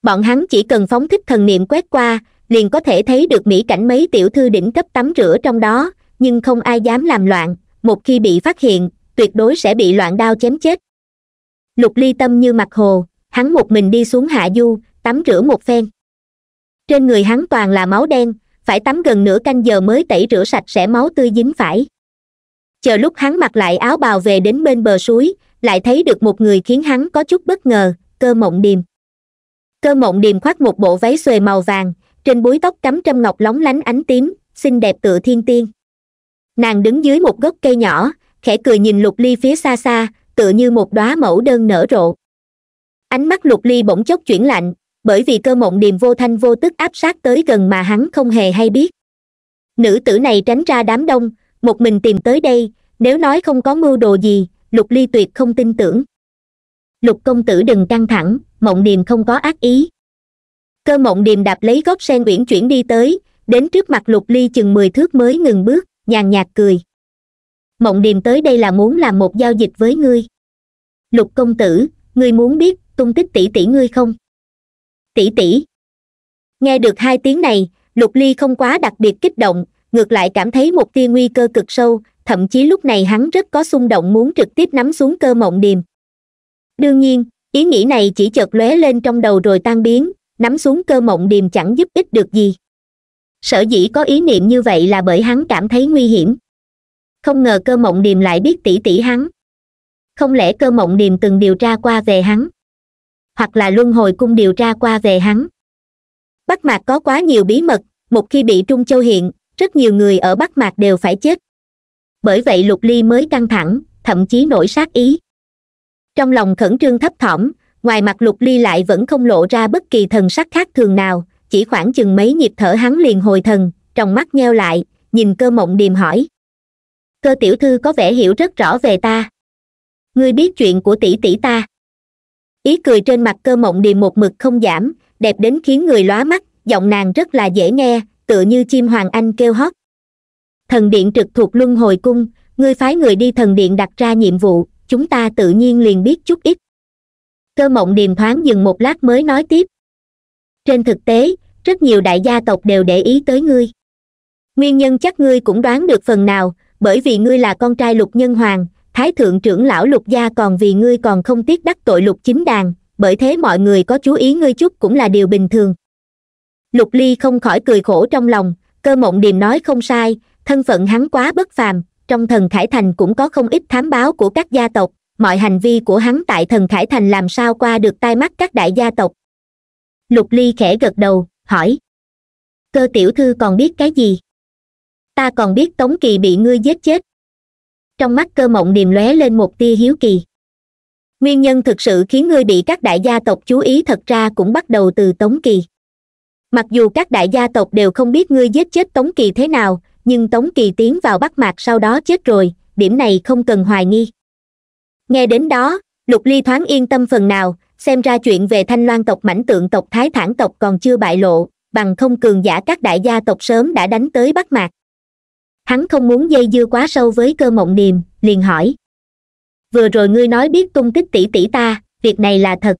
bọn hắn chỉ cần phóng thích thần niệm quét qua liền có thể thấy được mỹ cảnh mấy tiểu thư đỉnh cấp tắm rửa trong đó nhưng không ai dám làm loạn một khi bị phát hiện tuyệt đối sẽ bị loạn đao chém chết lục ly tâm như mặt hồ hắn một mình đi xuống hạ du tắm rửa một phen trên người hắn toàn là máu đen phải tắm gần nửa canh giờ mới tẩy rửa sạch sẽ máu tươi dính phải chờ lúc hắn mặc lại áo bào về đến bên bờ suối lại thấy được một người khiến hắn có chút bất ngờ cơ mộng điềm cơ mộng điềm khoác một bộ váy xuề màu vàng trên búi tóc cắm trâm ngọc lóng lánh ánh tím xinh đẹp tựa thiên tiên nàng đứng dưới một gốc cây nhỏ khẽ cười nhìn lục ly phía xa xa tựa như một đóa mẫu đơn nở rộ ánh mắt lục ly bỗng chốc chuyển lạnh bởi vì cơ mộng điềm vô thanh vô tức áp sát tới gần mà hắn không hề hay biết nữ tử này tránh ra đám đông một mình tìm tới đây nếu nói không có mưu đồ gì lục ly tuyệt không tin tưởng lục công tử đừng căng thẳng mộng điềm không có ác ý cơ mộng điềm đạp lấy gốc sen uyển chuyển đi tới đến trước mặt lục ly chừng mười thước mới ngừng bước nhàn nhạt cười mộng điềm tới đây là muốn làm một giao dịch với ngươi lục công tử ngươi muốn biết tung tích tỷ tỷ ngươi không tỷ tỷ nghe được hai tiếng này lục ly không quá đặc biệt kích động ngược lại cảm thấy một tia nguy cơ cực sâu thậm chí lúc này hắn rất có xung động muốn trực tiếp nắm xuống cơ mộng điềm đương nhiên ý nghĩ này chỉ chợt lóe lên trong đầu rồi tan biến nắm xuống cơ mộng điềm chẳng giúp ích được gì sở dĩ có ý niệm như vậy là bởi hắn cảm thấy nguy hiểm không ngờ cơ mộng điềm lại biết tỉ tỉ hắn không lẽ cơ mộng điềm từng điều tra qua về hắn hoặc là luân hồi cung điều tra qua về hắn bắc mạc có quá nhiều bí mật một khi bị trung châu hiện rất nhiều người ở bắc mạc đều phải chết bởi vậy lục ly mới căng thẳng thậm chí nổi sát ý trong lòng khẩn trương thấp thỏm ngoài mặt lục ly lại vẫn không lộ ra bất kỳ thần sắc khác thường nào chỉ khoảng chừng mấy nhịp thở hắn liền hồi thần trong mắt nheo lại nhìn cơ mộng điềm hỏi cơ tiểu thư có vẻ hiểu rất rõ về ta ngươi biết chuyện của tỷ tỷ ta ý cười trên mặt cơ mộng điềm một mực không giảm đẹp đến khiến người lóa mắt giọng nàng rất là dễ nghe tựa như chim hoàng anh kêu hót thần điện trực thuộc luân hồi cung ngươi phái người đi thần điện đặt ra nhiệm vụ chúng ta tự nhiên liền biết chút ít cơ mộng điềm thoáng dừng một lát mới nói tiếp trên thực tế rất nhiều đại gia tộc đều để ý tới ngươi nguyên nhân chắc ngươi cũng đoán được phần nào bởi vì ngươi là con trai lục nhân hoàng thái thượng trưởng lão lục gia còn vì ngươi còn không tiếc đắc tội lục chính đàn bởi thế mọi người có chú ý ngươi chút cũng là điều bình thường lục ly không khỏi cười khổ trong lòng cơ mộng điềm nói không sai thân phận hắn quá bất phàm trong thần khải thành cũng có không ít thám báo của các gia tộc mọi hành vi của hắn tại thần khải thành làm sao qua được tai mắt các đại gia tộc lục ly khẽ gật đầu hỏi cơ tiểu thư còn biết cái gì ta còn biết tống kỳ bị ngươi giết chết trong mắt cơ mộng niềm lóe lên một tia hiếu kỳ nguyên nhân thực sự khiến ngươi bị các đại gia tộc chú ý thật ra cũng bắt đầu từ tống kỳ mặc dù các đại gia tộc đều không biết ngươi giết chết tống kỳ thế nào nhưng tống kỳ tiến vào bắt mạc sau đó chết rồi điểm này không cần hoài nghi nghe đến đó lục ly thoáng yên tâm phần nào xem ra chuyện về thanh loan tộc mảnh tượng tộc thái thản tộc còn chưa bại lộ bằng không cường giả các đại gia tộc sớm đã đánh tới bắc mạc hắn không muốn dây dưa quá sâu với cơ mộng điềm liền hỏi vừa rồi ngươi nói biết tung tích tỷ tỷ ta việc này là thật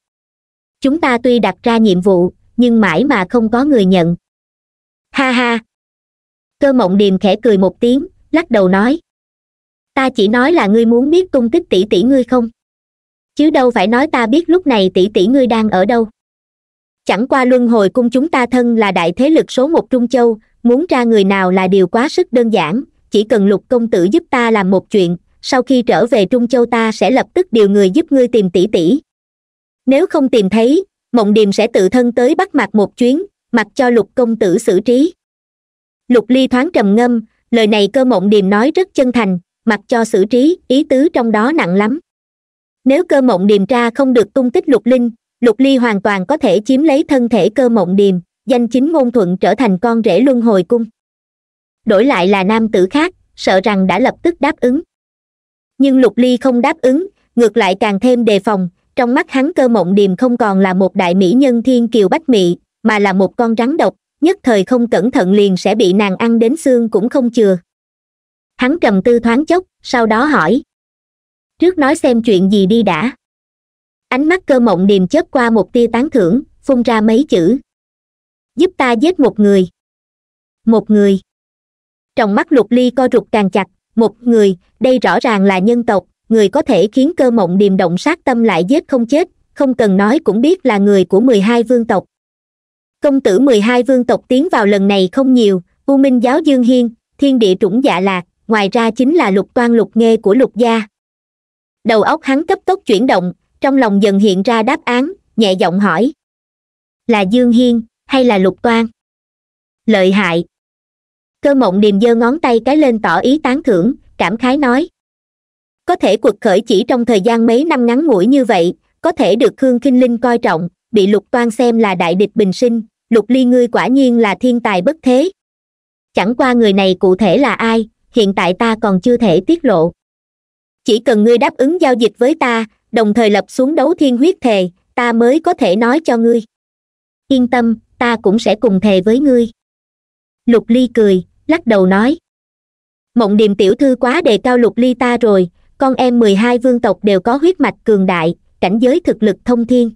chúng ta tuy đặt ra nhiệm vụ nhưng mãi mà không có người nhận ha ha cơ mộng điềm khẽ cười một tiếng lắc đầu nói ta chỉ nói là ngươi muốn biết tung tích tỷ tỷ ngươi không chứ đâu phải nói ta biết lúc này tỷ tỷ ngươi đang ở đâu chẳng qua luân hồi cung chúng ta thân là đại thế lực số một trung châu muốn ra người nào là điều quá sức đơn giản chỉ cần lục công tử giúp ta làm một chuyện sau khi trở về trung châu ta sẽ lập tức điều người giúp ngươi tìm tỷ tỷ nếu không tìm thấy mộng điềm sẽ tự thân tới bắt mặt một chuyến mặc cho lục công tử xử trí lục ly thoáng trầm ngâm lời này cơ mộng điềm nói rất chân thành mặc cho xử trí ý tứ trong đó nặng lắm nếu cơ mộng điềm tra không được tung tích lục linh lục ly hoàn toàn có thể chiếm lấy thân thể cơ mộng điềm danh chính ngôn thuận trở thành con rể luân hồi cung đổi lại là nam tử khác sợ rằng đã lập tức đáp ứng nhưng lục ly không đáp ứng ngược lại càng thêm đề phòng trong mắt hắn cơ mộng điềm không còn là một đại mỹ nhân thiên kiều bách mị mà là một con rắn độc nhất thời không cẩn thận liền sẽ bị nàng ăn đến xương cũng không chừa hắn trầm tư thoáng chốc sau đó hỏi trước nói xem chuyện gì đi đã ánh mắt cơ mộng điềm chớp qua một tia tán thưởng phun ra mấy chữ giúp ta giết một người một người trong mắt lục ly co rụt càng chặt một người đây rõ ràng là nhân tộc người có thể khiến cơ mộng điềm động sát tâm lại giết không chết không cần nói cũng biết là người của mười hai vương tộc công tử mười hai vương tộc tiến vào lần này không nhiều u minh giáo dương hiên thiên địa trũng dạ lạc ngoài ra chính là lục toan lục nghe của lục gia đầu óc hắn cấp tốc chuyển động trong lòng dần hiện ra đáp án nhẹ giọng hỏi là dương hiên hay là lục toan lợi hại cơ mộng điềm dơ ngón tay cái lên tỏ ý tán thưởng cảm khái nói có thể cuộc khởi chỉ trong thời gian mấy năm ngắn ngủi như vậy có thể được khương kinh linh coi trọng bị lục toan xem là đại địch bình sinh lục ly ngươi quả nhiên là thiên tài bất thế chẳng qua người này cụ thể là ai hiện tại ta còn chưa thể tiết lộ chỉ cần ngươi đáp ứng giao dịch với ta đồng thời lập xuống đấu thiên huyết thề ta mới có thể nói cho ngươi yên tâm ta cũng sẽ cùng thề với ngươi lục ly cười lắc đầu nói mộng điềm tiểu thư quá đề cao lục ly ta rồi con em mười hai vương tộc đều có huyết mạch cường đại cảnh giới thực lực thông thiên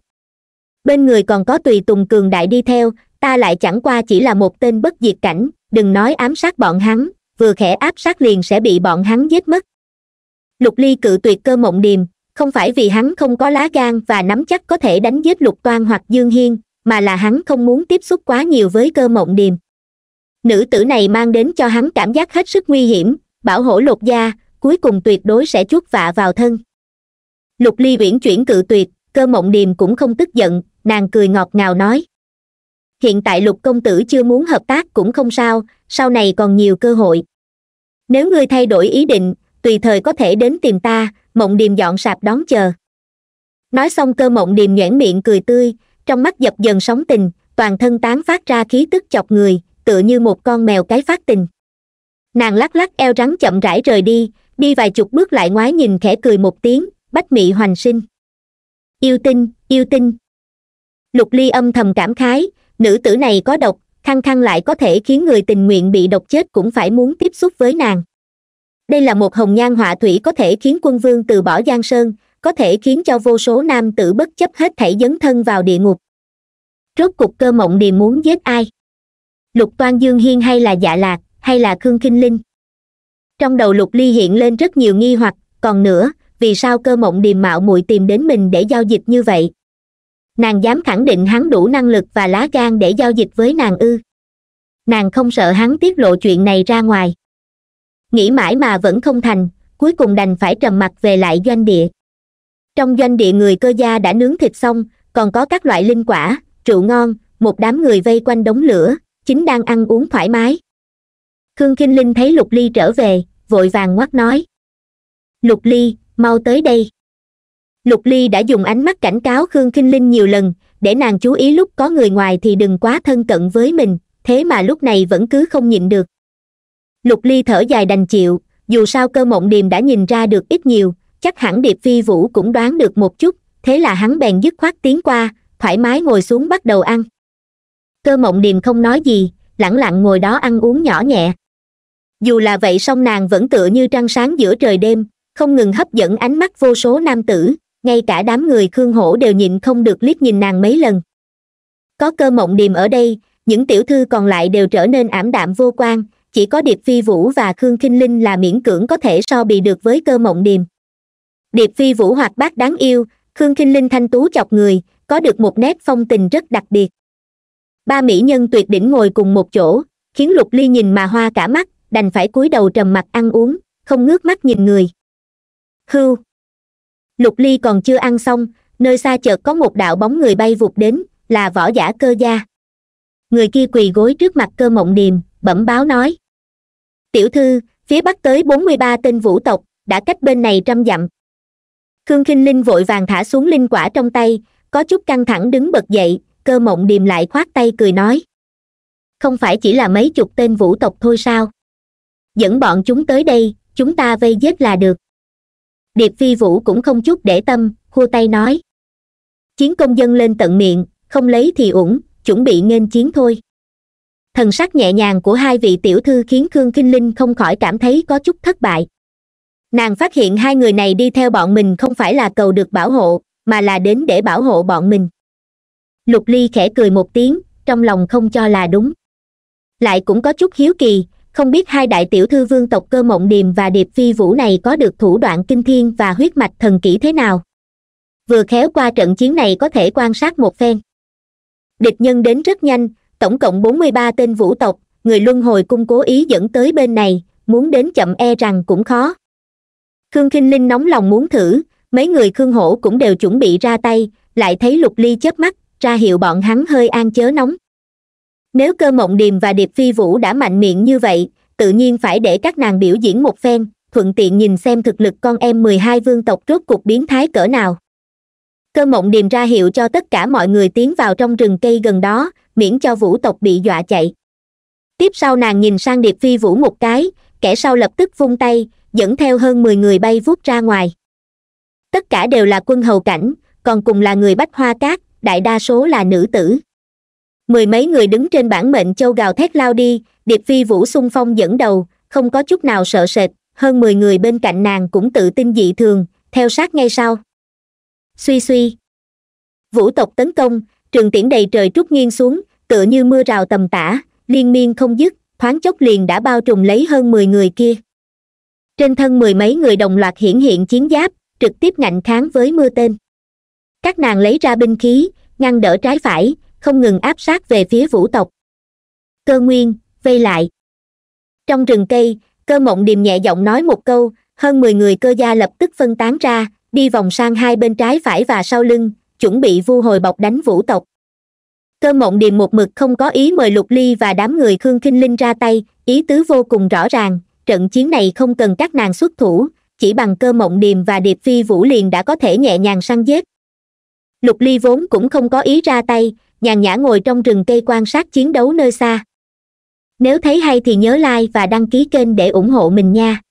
bên người còn có tùy tùng cường đại đi theo ta lại chẳng qua chỉ là một tên bất diệt cảnh đừng nói ám sát bọn hắn vừa khẽ áp sát liền sẽ bị bọn hắn giết mất lục ly cự tuyệt cơ mộng điềm không phải vì hắn không có lá gan và nắm chắc có thể đánh giết lục toan hoặc dương hiên mà là hắn không muốn tiếp xúc quá nhiều với cơ mộng điềm nữ tử này mang đến cho hắn cảm giác hết sức nguy hiểm bảo hộ lục gia cuối cùng tuyệt đối sẽ chuốt vạ vào thân lục ly uyển chuyển cự tuyệt cơ mộng điềm cũng không tức giận nàng cười ngọt ngào nói hiện tại lục công tử chưa muốn hợp tác cũng không sao sau này còn nhiều cơ hội nếu ngươi thay đổi ý định tùy thời có thể đến tìm ta mộng điềm dọn sạp đón chờ nói xong cơ mộng điềm nhoẻn miệng cười tươi trong mắt dập dần sóng tình toàn thân tán phát ra khí tức chọc người tựa như một con mèo cái phát tình nàng lắc lắc eo rắn chậm rãi rời đi đi vài chục bước lại ngoái nhìn khẽ cười một tiếng bách mị hoành sinh yêu tinh yêu tinh lục ly âm thầm cảm khái nữ tử này có độc khăng khăng lại có thể khiến người tình nguyện bị độc chết cũng phải muốn tiếp xúc với nàng đây là một hồng nhan họa thủy có thể khiến quân vương từ bỏ giang sơn có thể khiến cho vô số nam tử bất chấp hết thảy dấn thân vào địa ngục rốt cục cơ mộng điềm muốn giết ai lục toan dương hiên hay là dạ lạc hay là khương kinh linh trong đầu lục ly hiện lên rất nhiều nghi hoặc còn nữa vì sao cơ mộng điềm mạo muội tìm đến mình để giao dịch như vậy nàng dám khẳng định hắn đủ năng lực và lá gan để giao dịch với nàng ư nàng không sợ hắn tiết lộ chuyện này ra ngoài nghĩ mãi mà vẫn không thành cuối cùng đành phải trầm mặc về lại doanh địa trong doanh địa người cơ gia đã nướng thịt xong còn có các loại linh quả rượu ngon một đám người vây quanh đống lửa chính đang ăn uống thoải mái khương k linh thấy lục ly trở về vội vàng ngoắt nói lục ly mau tới đây lục ly đã dùng ánh mắt cảnh cáo khương kinh linh nhiều lần để nàng chú ý lúc có người ngoài thì đừng quá thân cận với mình thế mà lúc này vẫn cứ không nhịn được lục ly thở dài đành chịu dù sao cơ mộng điềm đã nhìn ra được ít nhiều chắc hẳn điệp phi vũ cũng đoán được một chút thế là hắn bèn dứt khoát tiến qua thoải mái ngồi xuống bắt đầu ăn cơ mộng điềm không nói gì lẳng lặng ngồi đó ăn uống nhỏ nhẹ dù là vậy song nàng vẫn tựa như trăng sáng giữa trời đêm không ngừng hấp dẫn ánh mắt vô số nam tử ngay cả đám người khương hổ đều nhịn không được liếc nhìn nàng mấy lần có cơ mộng điềm ở đây những tiểu thư còn lại đều trở nên ảm đạm vô quan chỉ có điệp phi vũ và khương kinh linh là miễn cưỡng có thể so bì được với cơ mộng điềm điệp phi vũ hoạt bát đáng yêu khương kinh linh thanh tú chọc người có được một nét phong tình rất đặc biệt ba mỹ nhân tuyệt đỉnh ngồi cùng một chỗ khiến lục ly nhìn mà hoa cả mắt đành phải cúi đầu trầm mặt ăn uống không ngước mắt nhìn người hưu lục ly còn chưa ăn xong nơi xa chợt có một đạo bóng người bay vụt đến là võ giả cơ gia người kia quỳ gối trước mặt cơ mộng điềm bẩm báo nói tiểu thư phía bắc tới bốn mươi ba tên vũ tộc đã cách bên này trăm dặm khương k linh vội vàng thả xuống linh quả trong tay có chút căng thẳng đứng bật dậy cơ mộng điềm lại khoát tay cười nói không phải chỉ là mấy chục tên vũ tộc thôi sao dẫn bọn chúng tới đây chúng ta vây giết là được điệp phi vũ cũng không chút để tâm hô tay nói chiến công dân lên tận miệng không lấy thì ủng chuẩn bị nghênh chiến thôi thần sắc nhẹ nhàng của hai vị tiểu thư khiến khương kinh linh không khỏi cảm thấy có chút thất bại nàng phát hiện hai người này đi theo bọn mình không phải là cầu được bảo hộ mà là đến để bảo hộ bọn mình lục ly khẽ cười một tiếng trong lòng không cho là đúng lại cũng có chút hiếu kỳ không biết hai đại tiểu thư vương tộc cơ mộng điềm và điệp phi vũ này có được thủ đoạn kinh thiên và huyết mạch thần kỹ thế nào vừa khéo qua trận chiến này có thể quan sát một phen địch nhân đến rất nhanh tổng cộng bốn mươi ba tên vũ tộc người luân hồi cung cố ý dẫn tới bên này muốn đến chậm e rằng cũng khó khương kinh linh nóng lòng muốn thử mấy người khương hổ cũng đều chuẩn bị ra tay lại thấy lục ly chớp mắt ra hiệu bọn hắn hơi an chớ nóng nếu cơ mộng điềm và điệp phi vũ đã mạnh miệng như vậy tự nhiên phải để các nàng biểu diễn một phen thuận tiện nhìn xem thực lực con em mười hai vương tộc rốt cuộc biến thái cỡ nào cơ mộng điềm ra hiệu cho tất cả mọi người tiến vào trong rừng cây gần đó miễn cho vũ tộc bị dọa chạy tiếp sau nàng nhìn sang điệp phi vũ một cái kẻ sau lập tức vung tay dẫn theo hơn mười người bay vút ra ngoài tất cả đều là quân hầu cảnh còn cùng là người bách hoa cát đại đa số là nữ tử mười mấy người đứng trên bản mệnh châu gào thét lao đi điệp phi vũ xung phong dẫn đầu không có chút nào sợ sệt hơn mười người bên cạnh nàng cũng tự tin dị thường theo sát ngay sau suy suy vũ tộc tấn công trường tiễn đầy trời trút nghiêng xuống tựa như mưa rào tầm tã, liên miên không dứt thoáng chốc liền đã bao trùm lấy hơn mười người kia trên thân mười mấy người đồng loạt hiển hiện chiến giáp trực tiếp ngạnh kháng với mưa tên các nàng lấy ra binh khí ngăn đỡ trái phải không ngừng áp sát về phía vũ tộc cơ nguyên vây lại trong rừng cây cơ mộng điềm nhẹ giọng nói một câu hơn mười người cơ gia lập tức phân tán ra đi vòng sang hai bên trái phải và sau lưng chuẩn bị vu hồi bọc đánh vũ tộc cơ mộng điềm một mực không có ý mời lục ly và đám người khương kinh linh ra tay ý tứ vô cùng rõ ràng trận chiến này không cần các nàng xuất thủ chỉ bằng cơ mộng điềm và điệp phi vũ liền đã có thể nhẹ nhàng săn giết lục ly vốn cũng không có ý ra tay nhàn nhã ngồi trong rừng cây quan sát chiến đấu nơi xa nếu thấy hay thì nhớ like và đăng ký kênh để ủng hộ mình nha